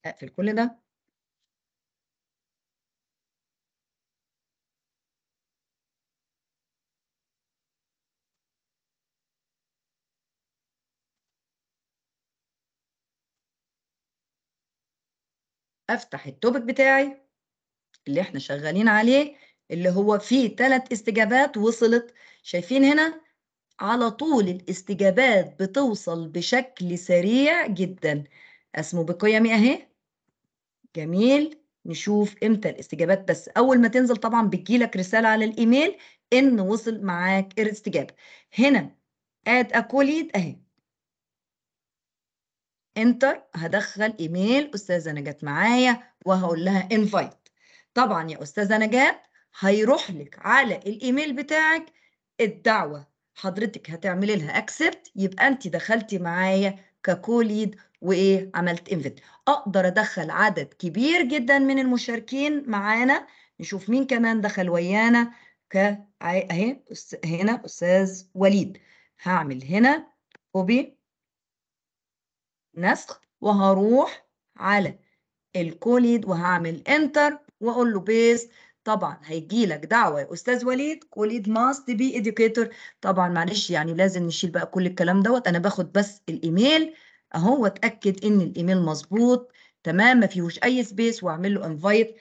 اقفل كل ده افتح التوبك بتاعي اللي احنا شغالين عليه اللي هو فيه ثلاث استجابات وصلت شايفين هنا على طول الاستجابات بتوصل بشكل سريع جدا اسمه بقيمي اهي جميل نشوف امتى الاستجابات بس اول ما تنزل طبعا بتجيلك رساله على الايميل ان وصل معاك الاستجابه هنا اد اكوليد اهي انتر هدخل ايميل استاذه نجات معايا وهقول لها انفايت طبعا يا استاذه نجات هيروح لك على الايميل بتاعك الدعوه حضرتك هتعملي لها اكسبت يبقى انت دخلتي معايا ككوليد وايه عملت انفيت اقدر ادخل عدد كبير جدا من المشاركين معانا نشوف مين كمان دخل ويانا ك اهي هنا استاذ وليد هعمل هنا كوبي نسخ وهروح على الكوليد وهعمل انتر واقول له بيست طبعا هيجي لك دعوه يا استاذ وليد كوليد ماست بي اديوكيتور طبعا معلش يعني لازم نشيل بقى كل الكلام دوت انا باخد بس الايميل اهو اتاكد ان الايميل مظبوط تمام ما فيهوش اي سبيس واعمل له انفايت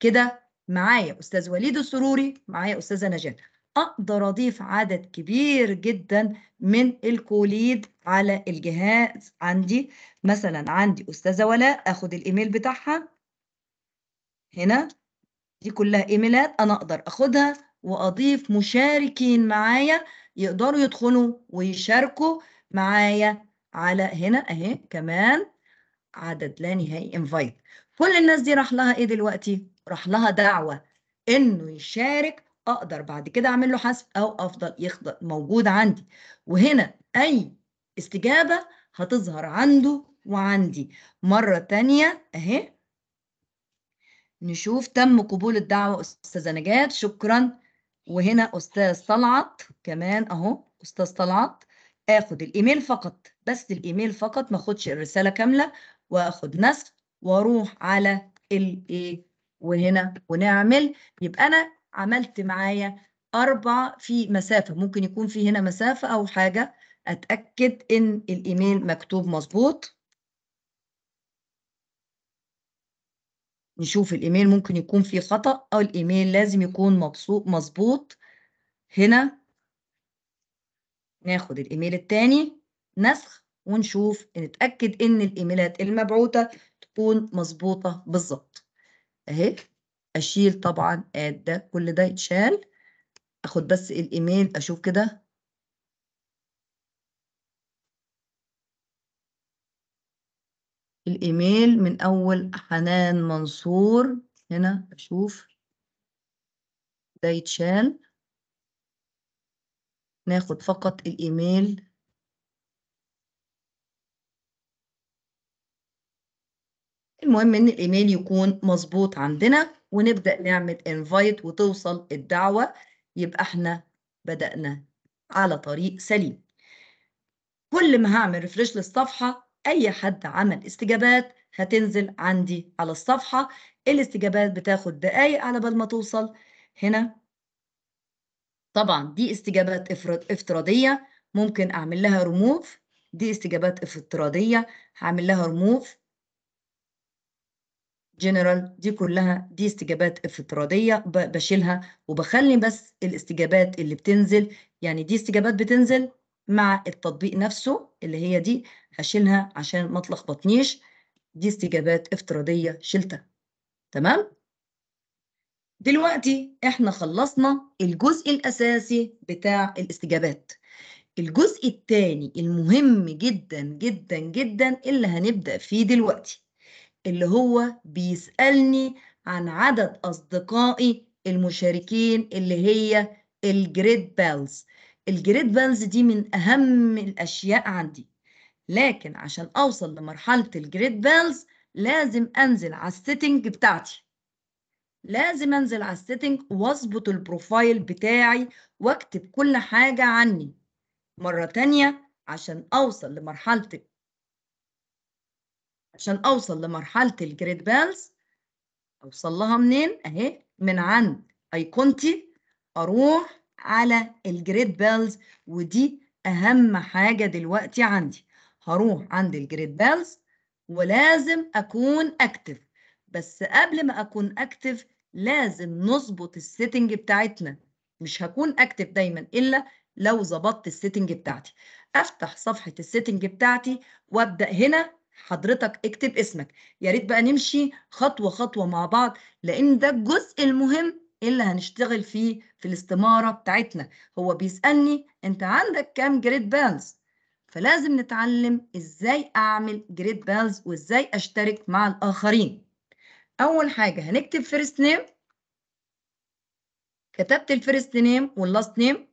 كده معايا استاذ وليد السروري معايا استاذه نجاة اقدر اضيف عدد كبير جدا من الكوليد على الجهاز عندي مثلا عندي استاذه ولاء اخد الايميل بتاعها هنا دي كلها ايميلات انا اقدر اخدها واضيف مشاركين معايا يقدروا يدخلوا ويشاركوا معايا على هنا اهي كمان عدد لا نهائي انفايت كل الناس دي راح لها ايه دلوقتي راح لها دعوه انه يشارك اقدر بعد كده اعمل له حذف او افضل يفضل موجود عندي وهنا اي استجابه هتظهر عنده وعندي مره تانية اهي نشوف تم قبول الدعوه استاذه نجات شكرا وهنا استاذ طلعت كمان اهو استاذ طلعت اخد الايميل فقط بس الايميل فقط ما اخدش الرساله كامله واخد نسخ واروح على الايه وهنا ونعمل يبقى انا عملت معايا أربعة في مسافه ممكن يكون في هنا مسافه او حاجه اتاكد ان الايميل مكتوب مظبوط نشوف الايميل ممكن يكون فيه خطا او الايميل لازم يكون مبسوط مظبوط هنا ناخد الايميل التاني نسخ ونشوف نتأكد إن الإيميلات المبعوثة تكون مظبوطة بالظبط أهي أشيل طبعا آد ده كل ده يتشال أخد بس الإيميل أشوف كده الإيميل من أول حنان منصور هنا أشوف ده يتشال ناخد فقط الإيميل المهم ان الايميل يكون مظبوط عندنا ونبدا نعمل انفايت وتوصل الدعوه يبقى احنا بدانا على طريق سليم كل ما هعمل ريفرش للصفحه اي حد عمل استجابات هتنزل عندي على الصفحه الاستجابات بتاخد دقايق على بال ما توصل هنا طبعا دي استجابات افتراضيه ممكن اعمل لها ريموف دي استجابات افتراضيه هعمل لها ريموف جنرال دي كلها دي استجابات افتراضية بشيلها وبخلي بس الاستجابات اللي بتنزل يعني دي استجابات بتنزل مع التطبيق نفسه اللي هي دي هشيلها عشان ما تلخبطنيش دي استجابات افتراضية شلتها تمام؟ دلوقتي احنا خلصنا الجزء الأساسي بتاع الاستجابات الجزء الثاني المهم جدا جدا جدا اللي هنبدأ فيه دلوقتي اللي هو بيسألني عن عدد أصدقائي المشاركين اللي هي الجريد بالز الجريد بالز دي من أهم الأشياء عندي لكن عشان أوصل لمرحلة الجريد بالز لازم أنزل على السيتنج بتاعتي لازم أنزل على السيتنج وأظبط البروفايل بتاعي وأكتب كل حاجة عني مرة تانية عشان أوصل لمرحلة عشان أوصل لمرحلة الجريد بيلز أوصل لها منين؟ أهي من عند أيقونتي أروح على الجريد بيلز ودي أهم حاجة دلوقتي عندي هروح عند الجريد بيلز ولازم أكون أكتف بس قبل ما أكون أكتف لازم نظبط السيتنج بتاعتنا مش هكون أكتف دايما إلا لو ظبطت السيتنج بتاعتي افتح صفحة السيتنج بتاعتي وابدأ هنا حضرتك اكتب اسمك يا ريت بقى نمشي خطوة خطوة مع بعض لأن ده الجزء المهم اللي هنشتغل فيه في الاستمارة بتاعتنا هو بيسألني أنت عندك كام جريد بالز فلازم نتعلم إزاي أعمل جريد بالز وإزاي أشترك مع الآخرين أول حاجة هنكتب فيرست نيم كتبت الفيرست نيم واللاست نيم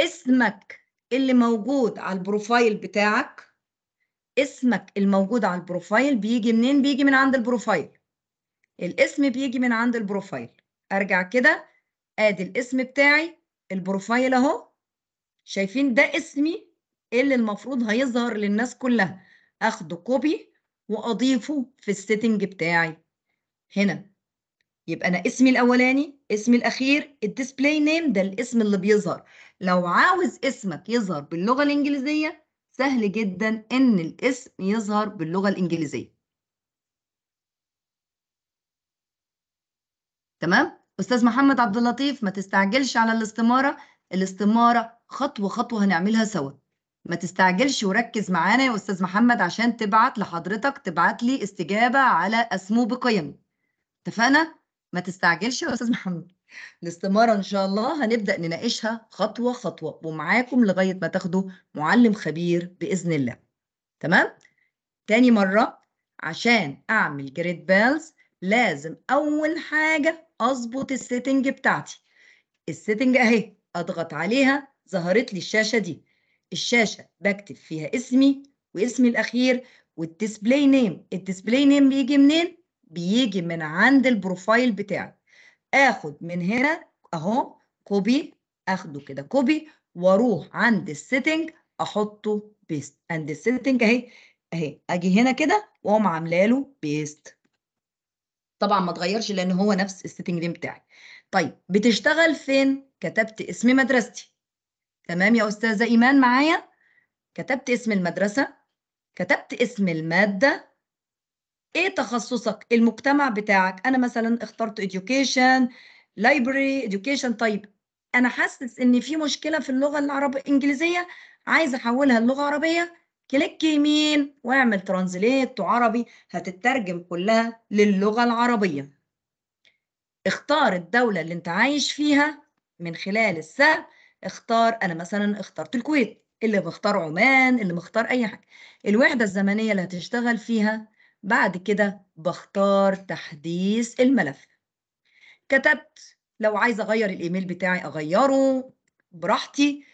اسمك اللي موجود على البروفايل بتاعك اسمك الموجود على البروفايل بيجي منين بيجي من عند البروفايل الاسم بيجي من عند البروفايل ارجع كده ادي الاسم بتاعي البروفايل اهو شايفين ده اسمي اللي المفروض هيظهر للناس كلها اخده كوبي واضيفه في السيتنج بتاعي هنا يبقى انا اسمي الاولاني اسمي الاخير الديسبلاي نيم ده الاسم اللي بيظهر لو عاوز اسمك يظهر باللغه الانجليزيه سهل جدا إن الاسم يظهر باللغة الإنجليزية تمام؟ أستاذ محمد عبد اللطيف ما تستعجلش على الاستمارة الاستمارة خطوة خطوة هنعملها سوا ما تستعجلش وركز معانا يا أستاذ محمد عشان تبعت لحضرتك تبعت لي استجابة على اسمه بقيم اتفقنا؟ ما تستعجلش يا أستاذ محمد الاستمارة إن شاء الله هنبدأ نناقشها خطوة خطوة ومعاكم لغاية ما تاخدوا معلم خبير بإذن الله تمام؟ تاني مرة عشان أعمل جريد بالز لازم أول حاجة أظبط السيتنج بتاعتي السيتنج أهي أضغط عليها ظهرت لي الشاشة دي الشاشة بكتب فيها اسمي واسمي الأخير والديسبلاي نيم الديسبلاي نيم بيجي منين؟ بيجي من عند البروفايل بتاعي اخد من هنا اهو كوبي اخده كده كوبي واروح عند السيتنج احطه بيست عند السيتنج اهي اهي اجي هنا كده واقوم عامله له بيست طبعا ما اتغيرش لان هو نفس السيتنج دي بتاعي طيب بتشتغل فين كتبت اسم مدرستي تمام يا استاذه ايمان معايا كتبت اسم المدرسه كتبت اسم الماده ايه تخصصك المجتمع بتاعك انا مثلا اخترت education library education طيب انا حاسس ان في مشكله في اللغه العربيه الانجليزيه عايز احولها للغه عربيه كليك يمين واعمل ترانزليت عربي هتترجم كلها للغه العربيه اختار الدوله اللي انت عايش فيها من خلال السهل اختار انا مثلا اخترت الكويت اللي مختار عمان اللي مختار اي حاجه الوحده الزمنيه اللي هتشتغل فيها بعد كده بختار تحديث الملف كتبت لو عايز اغير الايميل بتاعي اغيره براحتي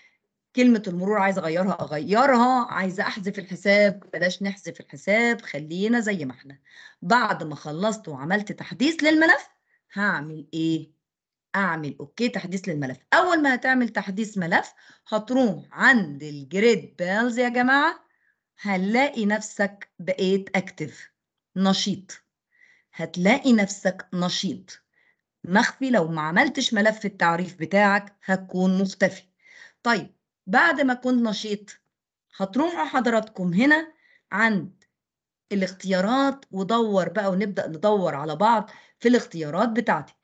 كلمة المرور عايز اغيرها اغيرها عايزة احذف الحساب بلاش نحذف الحساب خلينا زي ما احنا بعد ما خلصت وعملت تحديث للملف هعمل ايه اعمل اوكي تحديث للملف اول ما هتعمل تحديث ملف هتروح عند الجريد بيلز يا جماعة هنلاقي نفسك بقيت اكتف نشيط هتلاقي نفسك نشيط مخفي لو ما عملتش ملف التعريف بتاعك هتكون مختفي طيب بعد ما كنت نشيط هتروحوا حضراتكم هنا عند الاختيارات ودور بقى ونبدأ ندور على بعض في الاختيارات بتاعتي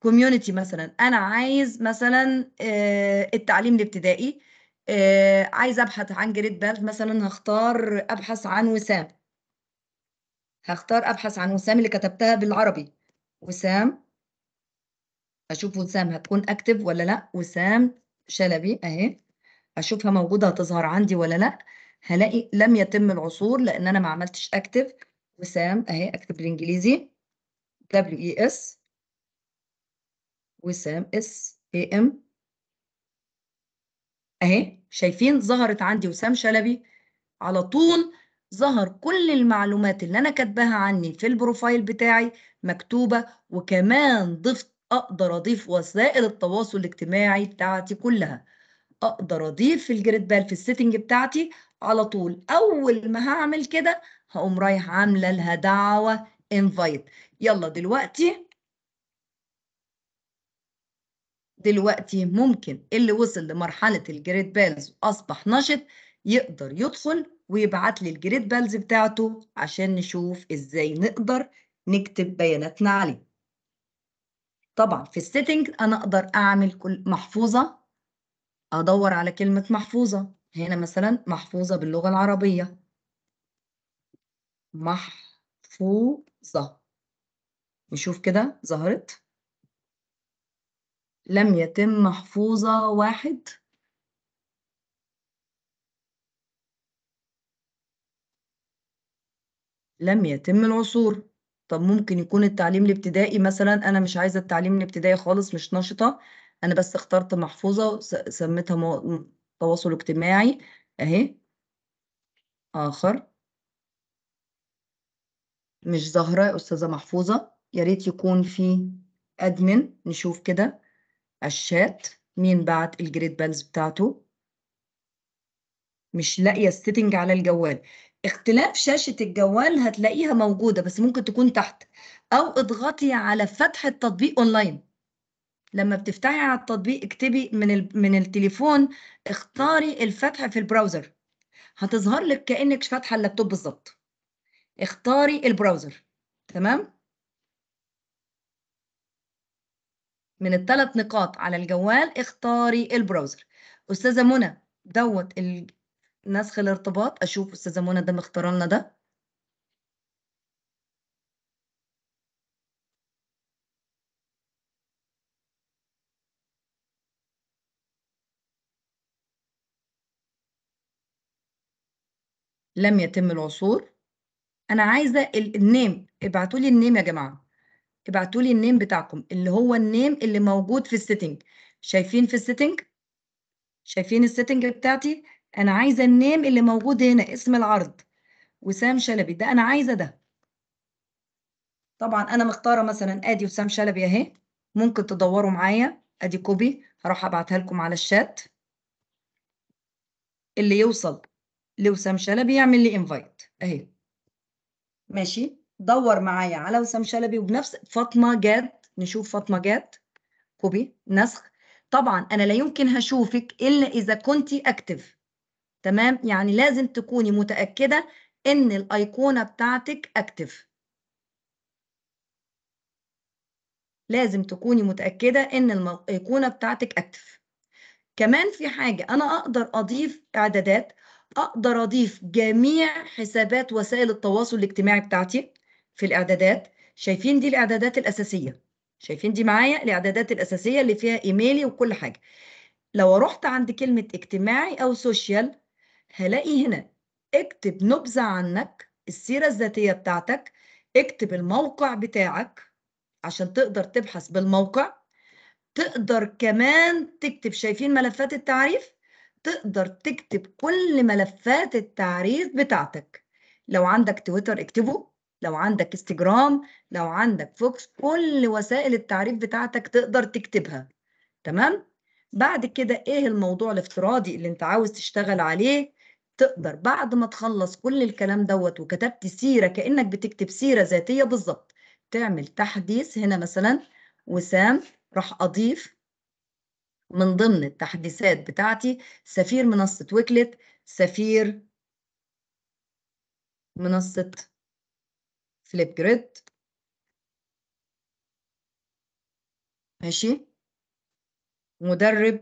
كوميونتي مثلا انا عايز مثلا آه، التعليم الابتدائي آه، عايز ابحث عن جريد بيلت مثلا هختار ابحث عن وسام هختار ابحث عن وسام اللي كتبتها بالعربي وسام اشوف وسام هتكون اكتف ولا لا وسام شلبي اهي اشوفها موجوده هتظهر عندي ولا لا هلاقي لم يتم العثور لان انا ما عملتش اكتف وسام اهي اكتب بالانجليزي دبليو اي اس وسام اس A ام اهي شايفين ظهرت عندي وسام شلبي على طول ظهر كل المعلومات اللي أنا كاتباها عني في البروفايل بتاعي مكتوبة وكمان ضفت أقدر أضيف وسائل التواصل الاجتماعي بتاعتي كلها أقدر أضيف في الجريد بال في السيتنج بتاعتي على طول أول ما هعمل كده هقوم رايح عاملة لها دعوة انفايت يلا دلوقتي دلوقتي ممكن اللي وصل لمرحلة الجريد بالز وأصبح نشط يقدر يدخل ويبعت لي الجريد بالز بتاعته عشان نشوف ازاي نقدر نكتب بياناتنا عليه طبعا في السيتنج انا اقدر اعمل كل محفوظه ادور على كلمه محفوظه هنا مثلا محفوظه باللغه العربيه محفوظه نشوف كده ظهرت لم يتم محفوظه واحد لم يتم العثور طب ممكن يكون التعليم الابتدائي مثلا انا مش عايزه التعليم الابتدائي خالص مش نشطه انا بس اخترت محفوظه سميتها مو... تواصل اجتماعي اهي اخر مش ظاهره يا استاذه محفوظه يا ريت يكون في ادمن نشوف كده الشات مين بعت الجريد بالز بتاعته مش لاقيه السيتنج على الجوال اختلاف شاشة الجوال هتلاقيها موجودة بس ممكن تكون تحت أو اضغطي على فتح التطبيق أونلاين لما بتفتحي على التطبيق اكتبي من من التليفون اختاري الفتح في البراوزر هتظهر لك كأنك فاتحة اللابتوب بالظبط اختاري البراوزر تمام من الثلاث نقاط على الجوال اختاري البراوزر استاذه منى دوت نسخ الارتباط اشوف استاذه منى ده مختار لنا ده لم يتم العثور انا عايزه النيم ابعتوا لي النيم يا جماعه ابعتوا لي النيم بتاعكم اللي هو النيم اللي موجود في السيتنج شايفين في السيتنج شايفين السيتنج بتاعتي انا عايزه النيم اللي موجود هنا اسم العرض وسام شلبي ده انا عايزه ده طبعا انا مختاره مثلا ادي وسام شلبي اهي ممكن تدوروا معايا ادي كوبي هروح ابعتها لكم على الشات اللي يوصل لوسام شلبي يعمل لي انفايت اهي ماشي دور معايا على وسام شلبي وبنفس فاطمه جاد نشوف فاطمه جاد كوبي نسخ طبعا انا لا يمكن هشوفك الا اذا كنت اكتف تمام يعني لازم تكوني متأكدة إن الأيقونة بتاعتك أكتف لازم تكوني متأكدة إن الأيقونة بتاعتك أكتف كمان في حاجة أنا أقدر أضيف إعدادات أقدر أضيف جميع حسابات وسائل التواصل الاجتماعي بتاعتي في الإعدادات شايفين دي الإعدادات الأساسية شايفين دي معايا الإعدادات الأساسية اللي فيها إيميلي وكل حاجة لو رحت عند كلمة اجتماعي أو سوشيال هلاقي هنا اكتب نبذة عنك السيرة الذاتية بتاعتك اكتب الموقع بتاعك عشان تقدر تبحث بالموقع تقدر كمان تكتب شايفين ملفات التعريف تقدر تكتب كل ملفات التعريف بتاعتك لو عندك تويتر اكتبه لو عندك انستجرام لو عندك فوكس كل وسائل التعريف بتاعتك تقدر تكتبها تمام بعد كده ايه الموضوع الافتراضي اللي انت عاوز تشتغل عليه تقدر بعد ما تخلص كل الكلام دوت وكتبت سيرة كأنك بتكتب سيرة ذاتية بالظبط تعمل تحديث هنا مثلا وسام راح أضيف من ضمن التحديثات بتاعتي سفير منصة ويكلت سفير منصة فليب جريد ماشي مدرب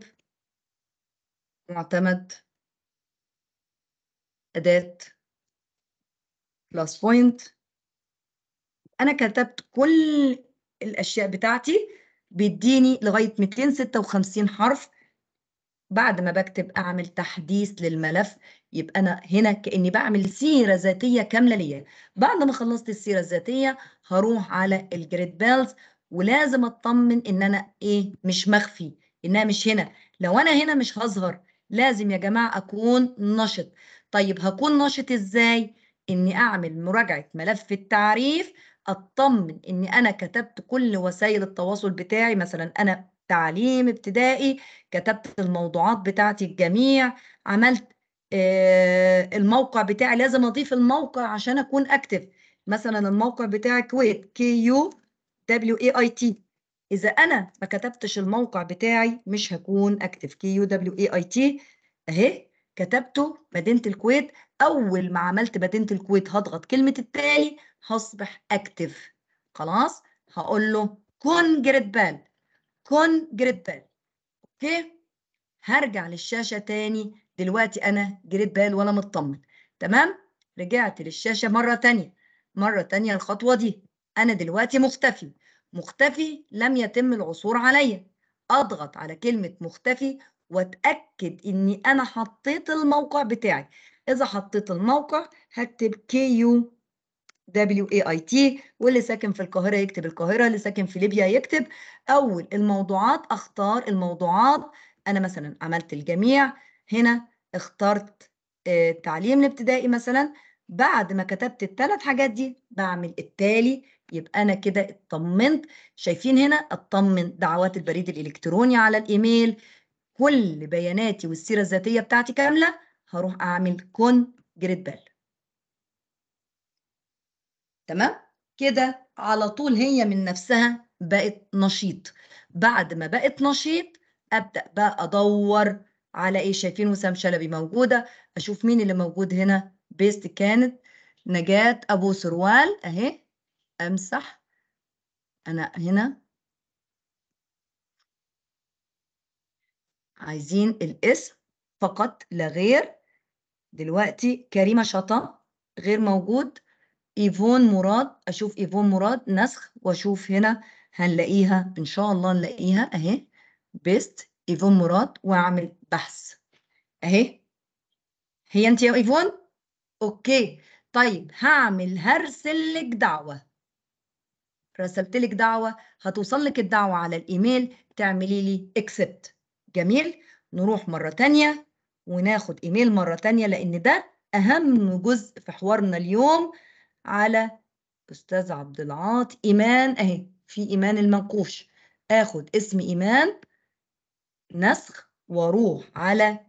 معتمد أداة بلس بوينت أنا كتبت كل الأشياء بتاعتي بيديني لغاية 256 حرف بعد ما بكتب أعمل تحديث للملف يبقى أنا هنا كأني بعمل سيرة ذاتية كاملة ليا بعد ما خلصت السيرة الذاتية هروح على الجريد بيلز ولازم أطمن إن أنا إيه مش مخفي إنها مش هنا لو أنا هنا مش هظهر لازم يا جماعة أكون نشط طيب هكون ناشط إزاي؟ إني أعمل مراجعة ملف التعريف أطمن إني أنا كتبت كل وسائل التواصل بتاعي مثلا أنا تعليم ابتدائي كتبت الموضوعات بتاعتي الجميع عملت آه الموقع بتاعي لازم أضيف الموقع عشان أكون أكتف مثلا الموقع بتاعي كويت كي يو دبليو اي اي تي إذا أنا ما كتبتش الموقع بتاعي مش هكون أكتف كي يو دبليو اي اي تي أهي كتبته مدينة الكويت أول ما عملت مدينة الكويت هضغط كلمة التالي هصبح أكتف خلاص هقول له كون بال كون بال أوكي هرجع للشاشة تاني دلوقتي أنا جريت بال وأنا مطمن تمام رجعت للشاشة مرة تانية مرة تانية الخطوة دي أنا دلوقتي مختفي مختفي لم يتم العثور عليا أضغط على كلمة مختفي واتاكد اني انا حطيت الموقع بتاعي اذا حطيت الموقع هكتب كي يو دبليو اي اي تي واللي ساكن في القاهره يكتب القاهره اللي ساكن في ليبيا يكتب اول الموضوعات اختار الموضوعات انا مثلا عملت الجميع هنا اخترت آه، التعليم الابتدائي مثلا بعد ما كتبت الثلاث حاجات دي بعمل التالي يبقى انا كده اطمنت شايفين هنا اطمن دعوات البريد الالكتروني على الايميل كل بياناتي والسيرة الذاتية بتاعتي كاملة هروح أعمل كون جريد بال تمام كده على طول هي من نفسها بقت نشيط بعد ما بقت نشيط أبدأ بقى أدور على إيه شايفين وسام شلبي موجودة أشوف مين اللي موجود هنا بيست كانت نجاة أبو سروال أهي أمسح أنا هنا عايزين الاسم فقط لا غير دلوقتي كريمة شطا غير موجود ايفون مراد اشوف ايفون مراد نسخ واشوف هنا هنلاقيها ان شاء الله نلاقيها اهي بيست ايفون مراد واعمل بحث اهي هي انت يا ايفون اوكي طيب هعمل هرسلك دعوه رسلت لك دعوه هتوصل لك الدعوه على الايميل تعملي لي اكسبت جميل نروح مرة تانية وناخد ايميل مرة تانية لان ده اهم جزء في حوارنا اليوم على استاذ عبد العاط ايمان اهي في ايمان المنقوش اخد اسم ايمان نسخ واروح على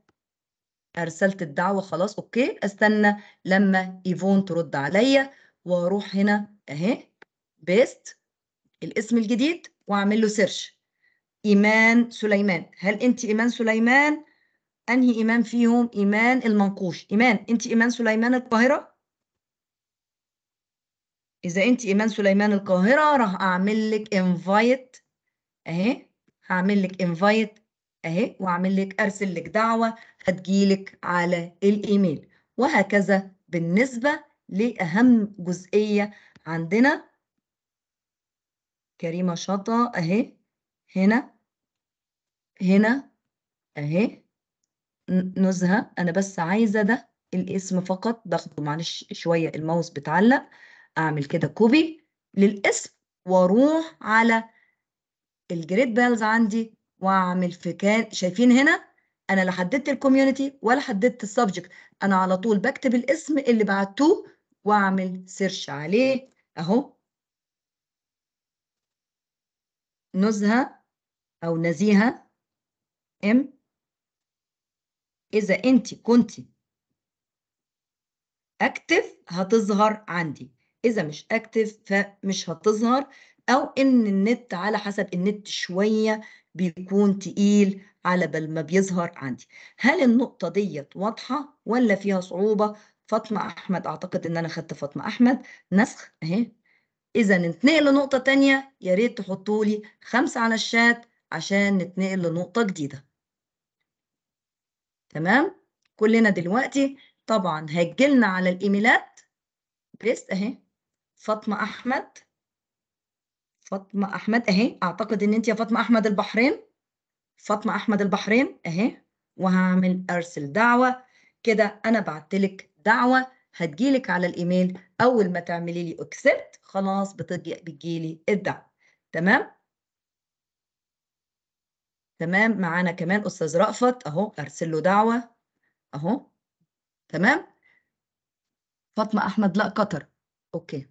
ارسلت الدعوة خلاص اوكي استنى لما ايفون ترد عليا واروح هنا اهي بيست الاسم الجديد واعمل له سيرش إيمان سليمان هل أنت إيمان سليمان أنهي إيمان فيهم إيمان المنقوش إيمان أنت إيمان سليمان القاهرة إذا أنت إيمان سليمان القاهرة راح أعمل لك انفايت أهي هعمل لك انفايت أهي وأعمل لك أرسل لك دعوة هتجيلك على الإيميل وهكذا بالنسبة لأهم جزئية عندنا كريمة شطة أهي هنا هنا اهي نزهة أنا بس عايزة ده الاسم فقط باخده معلش شوية الماوس بتعلق أعمل كده كوبي للاسم وأروح على الجريد بيلز عندي وأعمل في كان شايفين هنا أنا لا حددت الكوميونتي ولا حددت السبجكت أنا على طول بكتب الاسم اللي بعتوه وأعمل سيرش عليه أهو نزهة أو نزيهة إم إذا أنت كنت أكتف هتظهر عندي إذا مش أكتف فمش هتظهر أو إن النت على حسب النت شوية بيكون تقيل على بل ما بيظهر عندي هل النقطة ديت واضحة ولا فيها صعوبة فاطمة أحمد أعتقد إن أنا خدت فاطمة أحمد نسخ أهي إذا نتنقل لنقطة تانية يا ريت تحطوا لي خمسة على الشات عشان نتنقل لنقطة جديدة تمام كلنا دلوقتي طبعا هجلنا على الايميلات بيست اهي فاطمة احمد فاطمة احمد اهي اعتقد ان انت يا فاطمة احمد البحرين فاطمة احمد البحرين اهي وهعمل ارسل دعوة كده انا بعتلك دعوة هتجيلك على الايميل اول ما تعملي لي اكسبت خلاص بتجيلي الدعوة تمام تمام معانا كمان أستاذ رأفت أهو أرسل له دعوة أهو تمام فاطمة أحمد لا قطر أوكي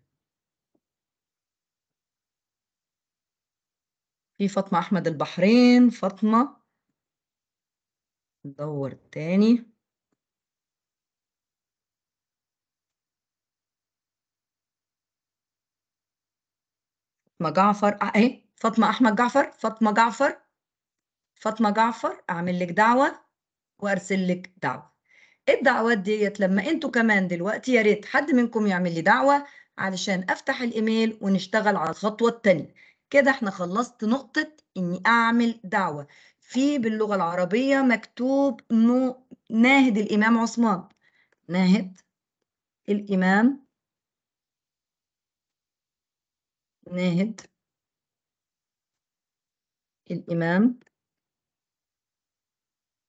في فاطمة أحمد البحرين فاطمة ندور تاني فاطمة جعفر اهي إيه؟ فاطمة أحمد جعفر فاطمة جعفر فاطمه جعفر اعمل لك دعوه وارسل لك دعوه الدعوات ديت لما انتوا كمان دلوقتي يا ريت حد منكم يعمل لي دعوه علشان افتح الايميل ونشتغل على الخطوه الثانيه كده احنا خلصت نقطه اني اعمل دعوه في باللغه العربيه مكتوب نو ناهد الامام عثمان ناهد الامام ناهد الامام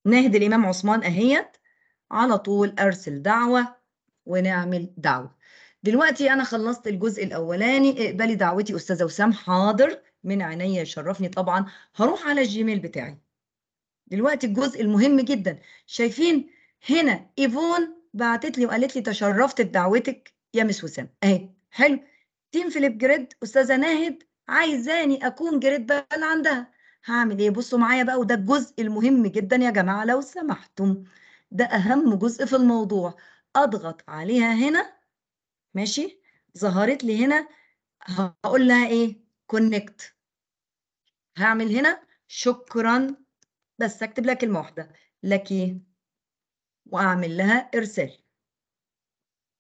ناهد الإمام عثمان أهيت على طول أرسل دعوة ونعمل دعوة دلوقتي أنا خلصت الجزء الأولاني اقبلي دعوتي أستاذة وسام حاضر من عينيا يشرفني طبعا هروح على الجيميل بتاعي دلوقتي الجزء المهم جدا شايفين هنا ايفون بعتت لي وقالت لي تشرفت بدعوتك يا مس وسام اهي حلو تيم فيليب جريد استاذه ناهد عايزاني اكون جريد بقى عندها هعمل ايه بصوا معايا بقى وده الجزء المهم جدا يا جماعة لو سمحتم ده اهم جزء في الموضوع اضغط عليها هنا ماشي ظهرت لي هنا هقول لها ايه كونكت هعمل هنا شكرا بس اكتب لها كلمة واحدة لك إيه؟ واعمل لها ارسال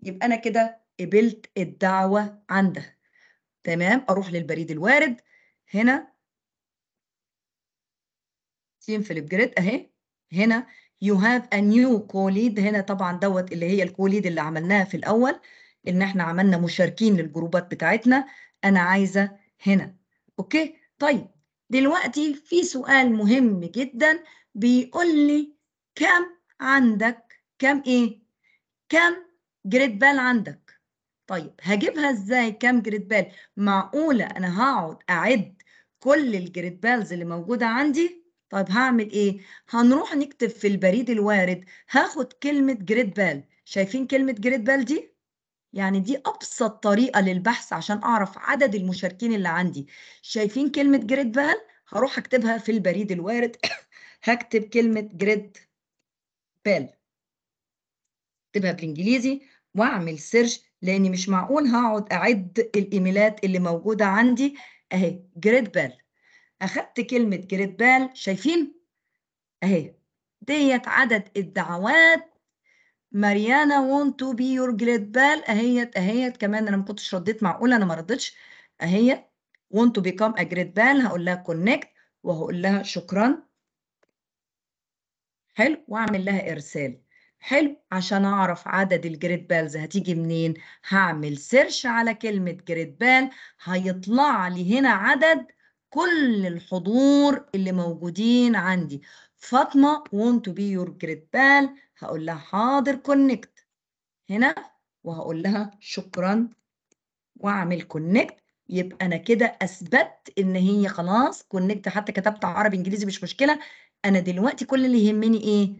يبقى انا كده قبلت الدعوة عندها تمام اروح للبريد الوارد هنا سيم فيليب جريد اهي هنا يو هاف ا نيو كوليد هنا طبعا دوت اللي هي الكوليد اللي عملناها في الاول ان احنا عملنا مشاركين للجروبات بتاعتنا انا عايزه هنا اوكي طيب دلوقتي في سؤال مهم جدا بيقول لي كم عندك كم ايه كم جريد بال عندك طيب هجيبها ازاي كم جريد بال معقوله انا هقعد اعد كل الجريد بالز اللي موجوده عندي طيب هعمل ايه هنروح نكتب في البريد الوارد هاخد كلمة جريد بال شايفين كلمة جريد بال دي يعني دي أبسط طريقة للبحث عشان أعرف عدد المشاركين اللي عندي شايفين كلمة جريد بال هروح أكتبها في البريد الوارد [COUGHS] هكتب كلمة جريد بال أكتبها بالإنجليزي وأعمل سيرش لأني مش معقول هقعد أعد الإيميلات اللي موجودة عندي أهي جريد بال أخدت كلمة جريت بال شايفين؟ أهي ديت عدد الدعوات ماريانا want تو بي يور جريت بال أهيت أهيت كمان أنا ما كنتش رديت معقول أنا ما ردتش أهيت want تو become أ جريت بال هقول لها كونكت وهقول لها شكرا حلو وأعمل لها إرسال حلو عشان أعرف عدد الجريت بالز هتيجي منين هعمل سيرش على كلمة جريت بال هيطلع لي هنا عدد كل الحضور اللي موجودين عندي فاطمة want to be your great pal هقول لها حاضر كونكت هنا وهقول لها شكرا واعمل كونكت يبقى انا كده اثبت ان هي خلاص كونكت حتى كتبت عربي انجليزي مش مشكله انا دلوقتي كل اللي يهمني ايه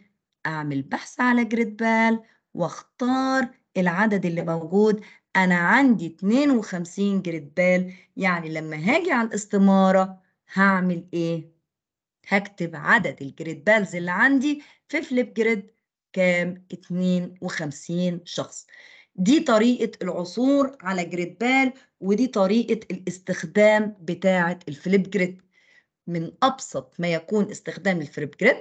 اعمل بحث على جريد بال واختار العدد اللي موجود أنا عندي 52 جريد بال يعني لما هاجي على الاستمارة هعمل إيه؟ هكتب عدد الجريد بالز اللي عندي في فليب جريد كام؟ 52 شخص دي طريقة العثور على جريد بال ودي طريقة الاستخدام بتاعة الفليب جريد من أبسط ما يكون استخدام الفليب جريد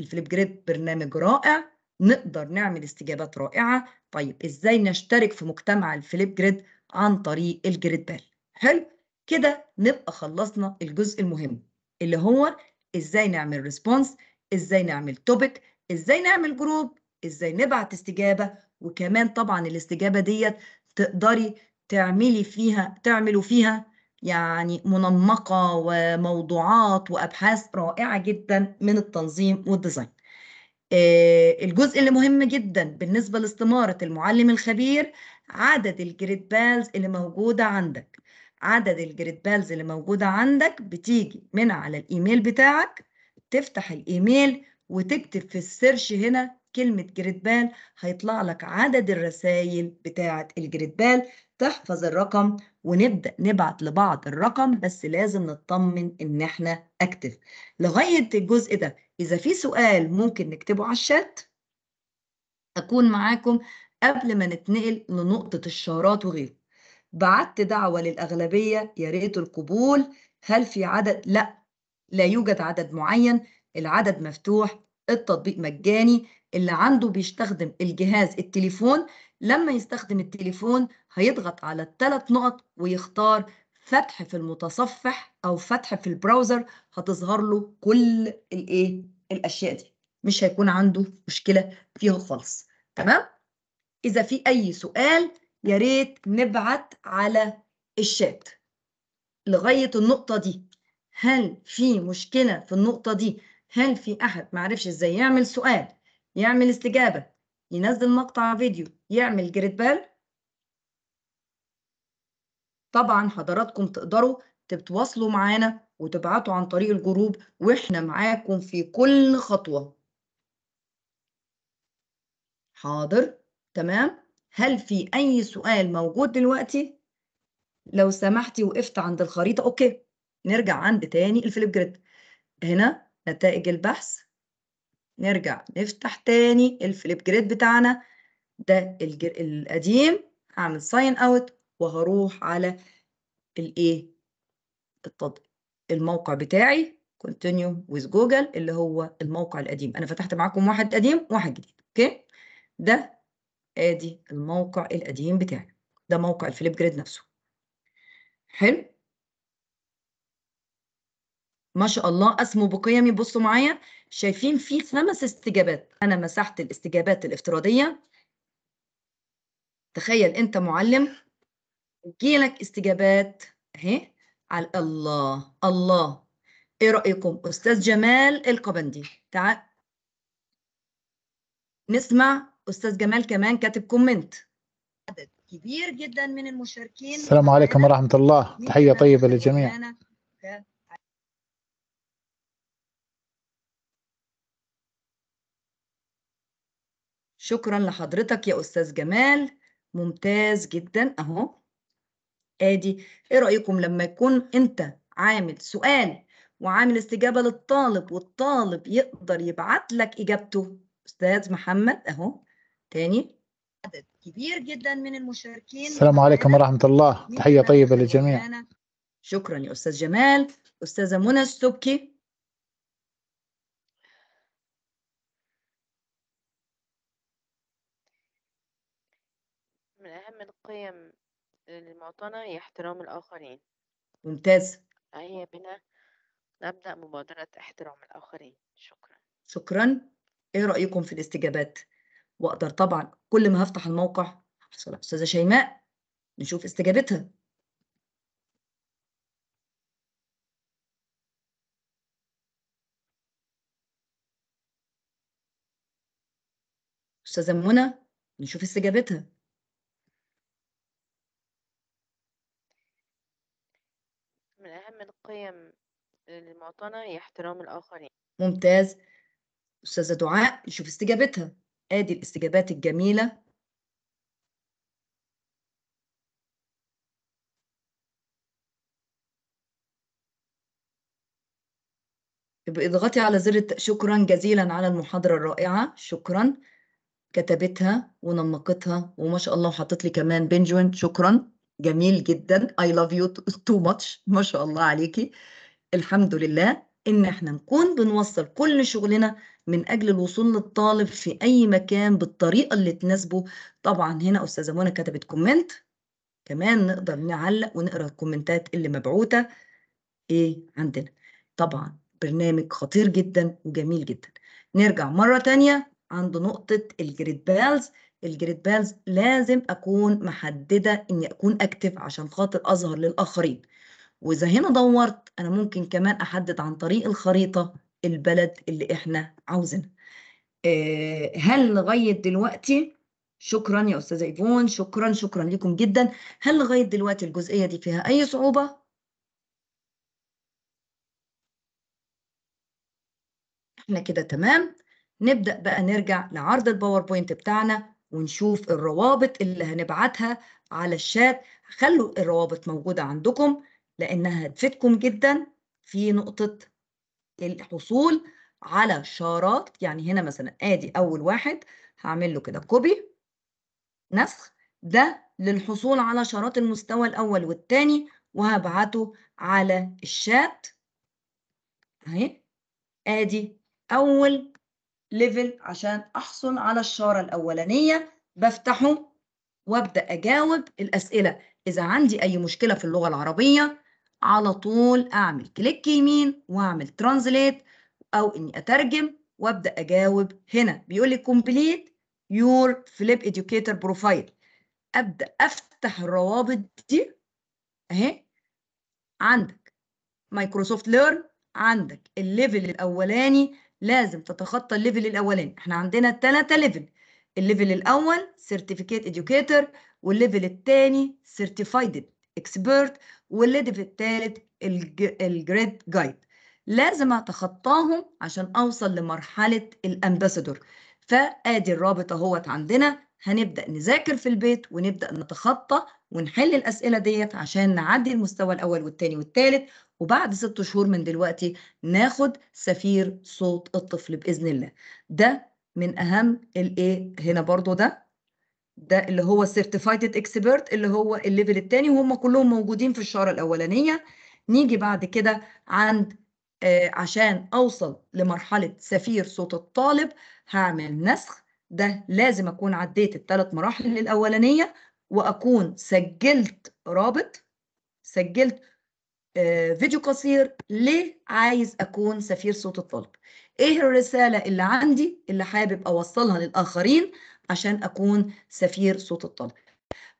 الفليب جريد برنامج رائع نقدر نعمل استجابات رائعة طيب ازاي نشترك في مجتمع الفليب جريد عن طريق الجريد بال حلو كده نبقى خلصنا الجزء المهم اللي هو ازاي نعمل ريسبونس ازاي نعمل توبيك ازاي نعمل جروب ازاي نبعت استجابه وكمان طبعا الاستجابه ديت تقدري تعملي فيها تعملوا فيها يعني منمقه وموضوعات وابحاث رائعه جدا من التنظيم والديزاين آه، الجزء اللي مهم جدا بالنسبة لاستمارة المعلم الخبير عدد الجريد بالز اللي موجودة عندك عدد الجريد بالز اللي موجودة عندك بتيجي من على الإيميل بتاعك تفتح الإيميل وتكتب في السيرش هنا كلمة جريد بال هيطلع لك عدد الرسائل بتاعة الجريد بال تحفظ الرقم ونبدأ نبعت لبعض الرقم بس لازم نطمن إن إحنا أكتف لغاية الجزء ده إذا في سؤال ممكن نكتبه على الشات أكون معاكم قبل ما نتنقل لنقطة الشارات وغيره بعت دعوة للأغلبية يا ريت القبول هل في عدد؟ لا لا يوجد عدد معين العدد مفتوح التطبيق مجاني اللي عنده بيستخدم الجهاز التليفون لما يستخدم التليفون هيضغط على الثلاث نقط ويختار فتح في المتصفح او فتح في البراوزر هتظهر له كل الايه الاشياء دي مش هيكون عنده مشكله فيها خالص تمام اذا في اي سؤال يا ريت نبعت على الشات لغايه النقطه دي هل في مشكله في النقطه دي هل في أحد معرفش إزاي يعمل سؤال يعمل استجابة ينزل مقطع فيديو يعمل جريد بال طبعا حضراتكم تقدروا تتواصلوا معانا وتبعتوا عن طريق الجروب واحنا معاكم في كل خطوة حاضر تمام هل في أي سؤال موجود دلوقتي؟ لو سمحتي وقفت عند الخريطة أوكي نرجع عند تاني الفليب جريد هنا نتائج البحث نرجع نفتح تاني الفليب جريد بتاعنا ده القديم هعمل ساين اوت وهروح على الايه التطبيق الموقع بتاعي كونتينيو ويز جوجل اللي هو الموقع القديم انا فتحت معاكم واحد قديم وواحد جديد اوكي ده ادي الموقع القديم بتاعي ده موقع الفليب جريد نفسه حلو ما شاء الله اسمه بقيمي بصوا معايا شايفين في خمس استجابات انا مسحت الاستجابات الافتراضيه تخيل انت معلم جيلك استجابات اهي على الله الله ايه رايكم استاذ جمال القبندي تعال نسمع استاذ جمال كمان كاتب كومنت عدد كبير جدا من المشاركين السلام عليكم ورحمه الله تحيه طيبه للجميع شكرا لحضرتك يا أستاذ جمال ممتاز جدا أهو آدي إيه رأيكم لما يكون أنت عامل سؤال وعامل استجابة للطالب والطالب يقدر يبعت لك إجابته أستاذ محمد أهو تاني عدد كبير جدا من المشاركين السلام عليكم ورحمة الله تحية طيبة للجميع شكرا يا أستاذ جمال أستاذة منى السبكي القيم المعطنة هي احترام الآخرين ممتاز هيا بنا نبدأ مبادرة احترام الآخرين شكرا شكرا ايه رأيكم في الاستجابات واقدر طبعا كل ما هفتح الموقع هحصل على استاذة شيماء نشوف استجابتها استاذة منى نشوف استجابتها من أهم القيم المعطنة هي احترام الآخرين ممتاز أستاذة دعاء نشوف استجابتها آدي الاستجابات الجميلة يبقى اضغطي على زر شكرا جزيلا على المحاضرة الرائعة شكرا كتبتها ونمقتها وما شاء الله وحطت لي كمان بنجوين شكرا جميل جدا I love you too much ما شاء الله عليكي الحمد لله ان احنا نكون بنوصل كل شغلنا من اجل الوصول للطالب في اي مكان بالطريقه اللي تناسبه طبعا هنا استاذه منى كتبت كومنت كمان نقدر نعلق ونقرا الكومنتات اللي مبعوته ايه عندنا طبعا برنامج خطير جدا وجميل جدا نرجع مره تانية عند نقطه الجريد بالز الجريد بانز لازم اكون محدده اني اكون اكتف عشان خاطر اظهر للاخرين واذا هنا دورت انا ممكن كمان احدد عن طريق الخريطه البلد اللي احنا عاوزينها آه، هل لغايه دلوقتي شكرا يا استاذه ايفون شكرا شكرا لكم جدا هل لغايه دلوقتي الجزئيه دي فيها اي صعوبه احنا كده تمام نبدا بقى نرجع لعرض الباوربوينت بتاعنا ونشوف الروابط اللي هنبعتها على الشات خلوا الروابط موجودة عندكم لأنها هتفيدكم جدا في نقطة الحصول على شارات يعني هنا مثلا ادي أول واحد هعمل له كده كوبي نسخ ده للحصول على شارات المستوى الأول والثاني وهبعته على الشات اهي ادي أول ليفل عشان احصل على الشاره الاولانيه بفتحه وابدا اجاوب الاسئله اذا عندي اي مشكله في اللغه العربيه على طول اعمل كليك يمين واعمل ترانزليت او اني اترجم وابدا اجاوب هنا بيقول لي كومبليت يور فليب educator بروفايل ابدا افتح الروابط دي اهي عندك مايكروسوفت ليرن عندك الليفل الاولاني لازم تتخطى الليفل الاولاني احنا عندنا ثلاثه ليفل الليفل الاول سيرتيفيكيت اديوكيتور والليفل الثاني سيرتيفايد اكسبيرت والليفل الثالث الجريد جايد لازم اتخطاهم عشان اوصل لمرحله الامباسادور فادي الرابط اهوت عندنا هنبدا نذاكر في البيت ونبدا نتخطى ونحل الأسئلة ديت عشان نعدي المستوى الأول والتاني والتالت وبعد ست شهور من دلوقتي ناخد سفير صوت الطفل بإذن الله ده من أهم الإيه هنا برضو ده ده اللي هو سيرتيفايد اكسبيرت اللي هو الليفل الثاني وهم كلهم موجودين في الشاره الاولانيه نيجي بعد كده عند آه عشان اوصل لمرحله سفير صوت الطالب هعمل نسخ ده لازم اكون عديت الثلاث مراحل الاولانيه واكون سجلت رابط سجلت آه، فيديو قصير ليه عايز اكون سفير صوت الطلب ايه الرساله اللي عندي اللي حابب اوصلها للاخرين عشان اكون سفير صوت الطلب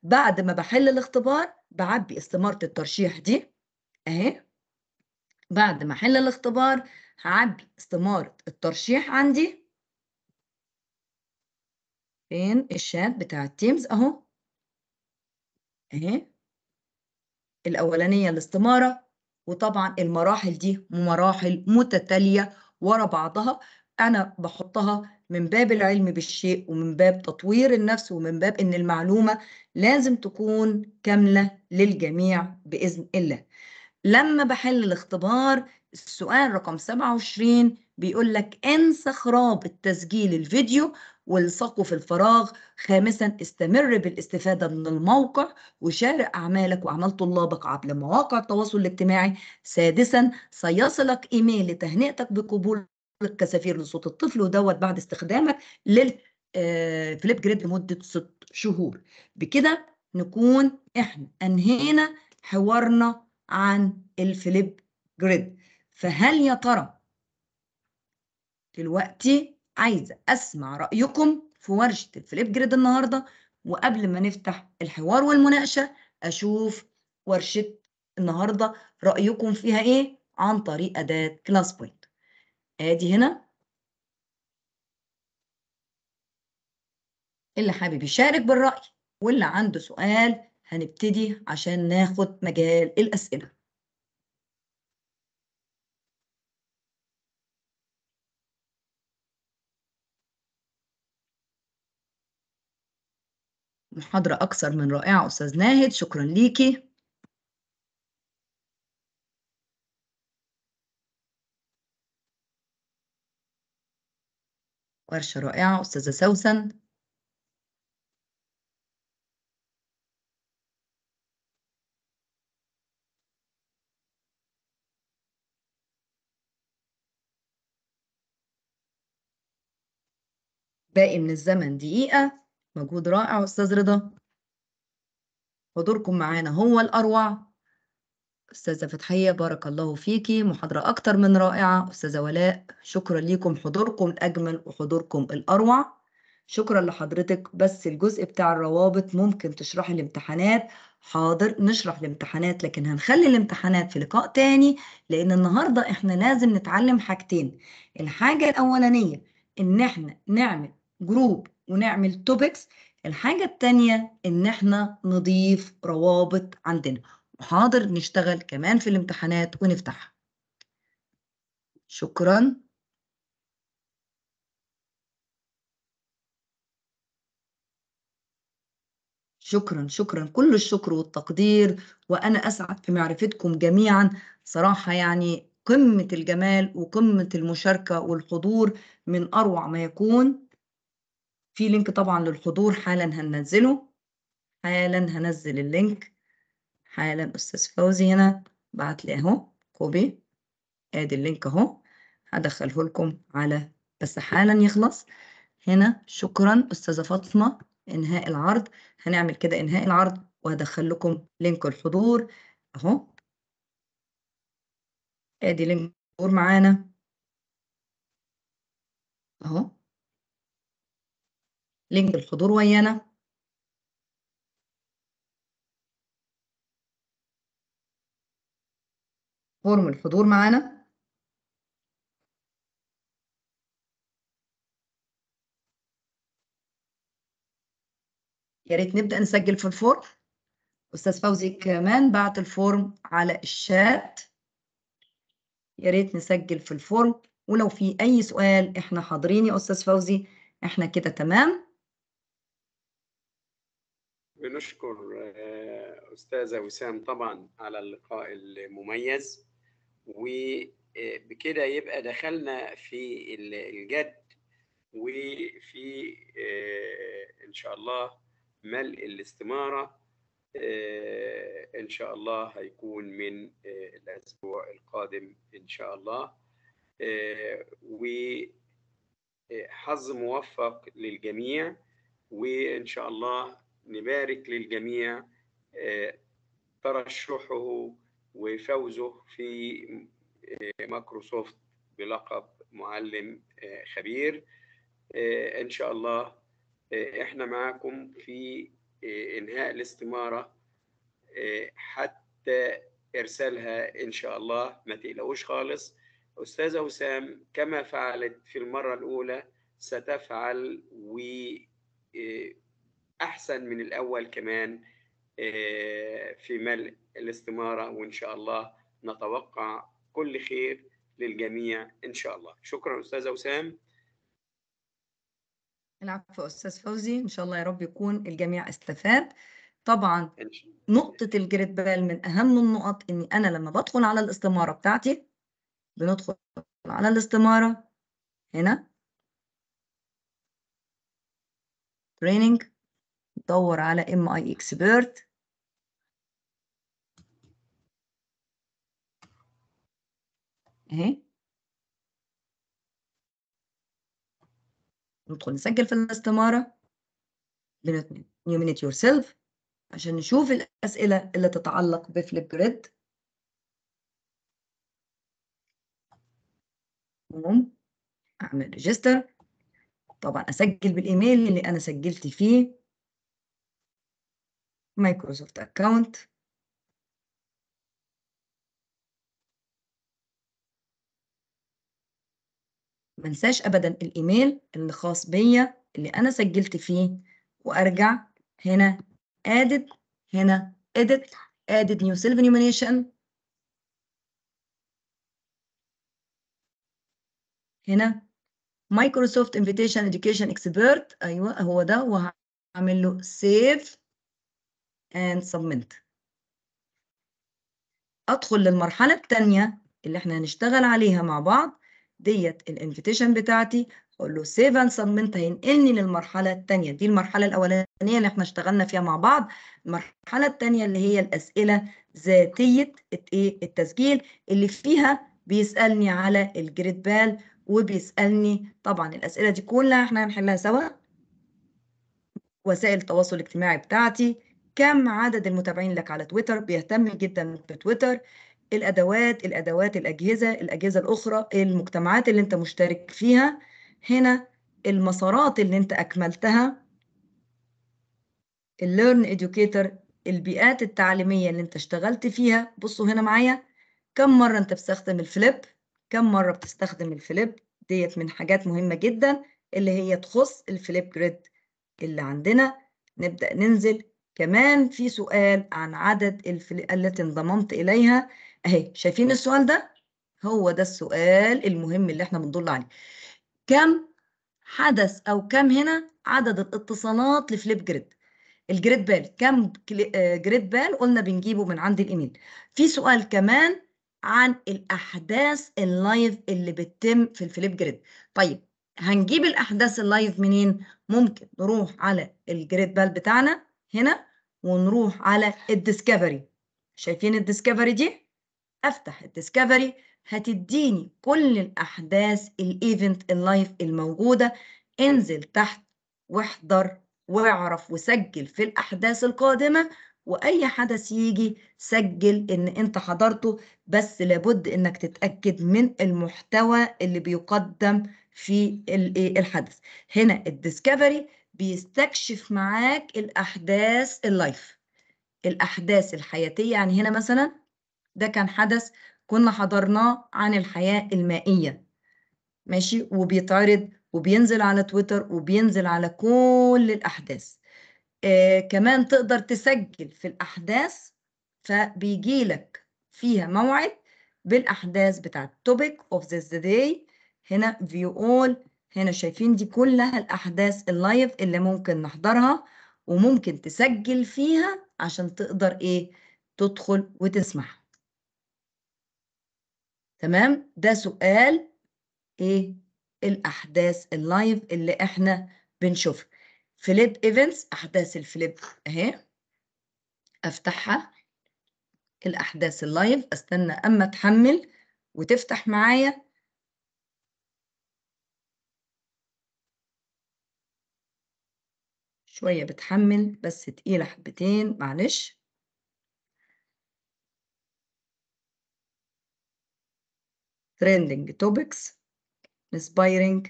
بعد ما بحل الاختبار بعبي استماره الترشيح دي اهي بعد ما احل الاختبار هعبي استماره الترشيح عندي فين الشات بتاع التيمز اهو اهي الاولانيه الاستماره وطبعا المراحل دي مراحل متتاليه ورا بعضها انا بحطها من باب العلم بالشيء ومن باب تطوير النفس ومن باب ان المعلومه لازم تكون كامله للجميع باذن الله لما بحل الاختبار السؤال رقم 27 بيقول لك انسخ رابط تسجيل الفيديو والصقه في الفراغ خامسا استمر بالاستفادة من الموقع وشارك أعمالك وأعمال طلابك عبر مواقع التواصل الاجتماعي سادسا سيصلك إيميل لتهنئتك بقبول الكسافير لصوت الطفل ودوت بعد استخدامك للفليب جريد آه، لمدة ست شهور بكده نكون احنا أنهينا حوارنا عن الفليب جريد فهل يا ترى دلوقتي عايزة أسمع رأيكم في ورشة الفليب جريد النهاردة وقبل ما نفتح الحوار والمناقشة أشوف ورشة النهاردة رأيكم فيها إيه عن طريق أداة كلاس بوينت آدي هنا اللي حابب يشارك بالرأي واللي عنده سؤال هنبتدي عشان ناخد مجال الأسئلة محاضرة أكثر من رائعة أستاذ ناهد شكرا ليكي ورشة رائعة أستاذة سوسن باقي من الزمن دقيقة مجهود رائع أستاذ رضا حضوركم معانا هو الأروع أستاذة فتحية بارك الله فيكي محاضرة أكتر من رائعة أستاذة ولاء شكرا ليكم حضوركم الأجمل وحضوركم الأروع شكرا لحضرتك بس الجزء بتاع الروابط ممكن تشرحي الامتحانات حاضر نشرح الامتحانات لكن هنخلي الامتحانات في لقاء تاني لأن النهاردة إحنا لازم نتعلم حاجتين الحاجة الأولانية إن إحنا نعمل جروب ونعمل توبكس الحاجة التانية إن إحنا نضيف روابط عندنا وحاضر نشتغل كمان في الامتحانات ونفتحها شكراً شكرا شكرا كل الشكر والتقدير وانا اسعد في معرفتكم جميعا صراحه يعني قمه الجمال وقمه المشاركه والحضور من اروع ما يكون في لينك طبعا للحضور حالا هننزله حالا هنزل اللينك حالا استاذ فوزي هنا بعت لي اهو كوبي ادي اللينك اهو هدخله لكم على بس حالا يخلص هنا شكرا استاذه فاطمه انهاء العرض هنعمل كده انهاء العرض وهدخل لكم لينك الحضور اهو ادي لينك الحضور معانا اهو لينك الحضور ويانا فورم الحضور معانا يا ريت نبدا نسجل في الفورم استاذ فوزي كمان بعت الفورم على الشات يا ريت نسجل في الفورم ولو في اي سؤال احنا حاضرين يا استاذ فوزي احنا كده تمام بنشكر آه، أستاذة وسام طبعا على اللقاء المميز وبكده آه، يبقى دخلنا في الجد وفي آه، إن شاء الله ملء الاستمارة إن شاء الله هيكون من الأسبوع القادم إن شاء الله وحظ موفق للجميع وإن شاء الله نبارك للجميع آه، ترشحه وفوزه في آه، مايكروسوفت بلقب معلم آه، خبير ان شاء الله احنا معاكم في انهاء الاستماره حتى ارسالها ان شاء الله ما تقلقوش خالص استاذه وسام كما فعلت في المره الاولى ستفعل و احسن من الاول كمان آه، في ملء الاستماره وان شاء الله نتوقع كل خير للجميع ان شاء الله شكرا استاذه وسام العفو استاذ فوزي ان شاء الله يا رب يكون الجميع استفاد طبعا نقطه الجريت بال من اهم النقط اني انا لما بدخل على الاستماره بتاعتي بندخل على الاستماره هنا training تدور على ام اي اكسبيرت اهي ندخل نسجل في الاستمارة بنيومينيت يور سيلف عشان نشوف الأسئلة اللي تتعلق بفليب جريد أعمل ريجستر طبعا أسجل بالإيميل اللي أنا سجلت فيه مايكروسوفت اكونت منساش ابدا الايميل اللي خاص بيا اللي انا سجلت فيه وارجع هنا ادد هنا edit ادد new self enumeration هنا مايكروسوفت انفيتيشن education expert ايوه هو ده وهعمل له save and submit أدخل للمرحلة التانية اللي احنا هنشتغل عليها مع بعض ديت الانفيتيشن بتاعتي اقول له سيف اند submit هينقلني للمرحله الثانيه دي المرحله الاولانيه اللي احنا اشتغلنا فيها مع بعض المرحله الثانيه اللي هي الاسئله ذاتيه إيه، التسجيل اللي فيها بيسالني على الجريد بال وبيسالني طبعا الاسئله دي كلها احنا هنحلها سوا وسائل التواصل الاجتماعي بتاعتي كم عدد المتابعين لك على تويتر بيهتم جدا بتويتر الادوات الادوات الاجهزه الاجهزه الاخرى المجتمعات اللي انت مشترك فيها هنا المسارات اللي انت اكملتها الليرن ايديوكيتر البيئات التعليميه اللي انت اشتغلت فيها بصوا هنا معايا كم مره انت بتستخدم الفليب كم مره بتستخدم الفليب ديت من حاجات مهمه جدا اللي هي تخص الفليب جريد اللي عندنا نبدا ننزل كمان في سؤال عن عدد الفئات التي انضممت إليها أهي شايفين السؤال ده؟ هو ده السؤال المهم اللي احنا بنضل عليه كم حدث أو كم هنا عدد الاتصالات لفليب جريد الجريد بال كم آه، جريد بال قلنا بنجيبه من عند الإيميل في سؤال كمان عن الأحداث اللايف اللي بتتم في الفليب جريد طيب هنجيب الأحداث اللايف منين؟ ممكن نروح على الجريد بال بتاعنا هنا ونروح على الديسكفري شايفين الديسكفري دي افتح الديسكفري هتديني كل الاحداث الايفنت اللايف الموجوده انزل تحت واحضر واعرف وسجل في الاحداث القادمه واي حدث يجي سجل ان انت حضرته بس لابد انك تتاكد من المحتوى اللي بيقدم في الحدث هنا الديسكفري بيستكشف معاك الأحداث اللايف الأحداث الحياتية يعني هنا مثلا ده كان حدث كنا حضرناه عن الحياة المائية ماشي وبيتعرض وبينزل على تويتر وبينزل على كل الأحداث آه كمان تقدر تسجل في الأحداث فبيجيلك فيها موعد بالأحداث بتاعت topic of this day هنا view all هنا شايفين دي كلها الأحداث اللايف اللي ممكن نحضرها وممكن تسجل فيها عشان تقدر إيه تدخل وتسمع تمام ده سؤال إيه الأحداث اللايف اللي إحنا بنشوفها فليب ايفنتس أحداث الفليب أهي أفتحها الأحداث اللايف أستنى أما تحمل وتفتح معايا شوية بتحمل بس تقيلة حبتين معلش trending topics inspiring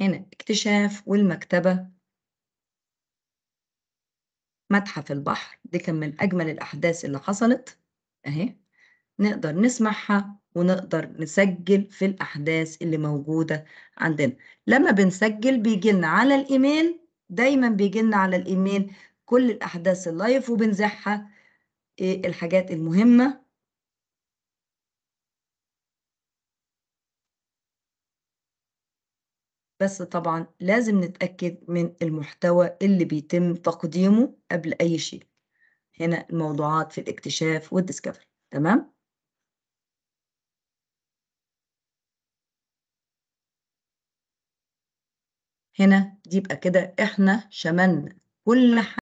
هنا اكتشاف والمكتبة متحف البحر دي كان من أجمل الأحداث اللي حصلت أهي نقدر نسمعها ونقدر نسجل في الأحداث اللي موجودة عندنا لما بنسجل بيجي لنا على الإيميل دايما بيجي لنا على الإيميل كل الأحداث اللايف وبنزعها إيه الحاجات المهمة بس طبعا لازم نتأكد من المحتوى اللي بيتم تقديمه قبل أي شيء هنا الموضوعات في الاكتشاف والديسكفري تمام؟ هنا يبقى كده احنا شملنا كل حاجة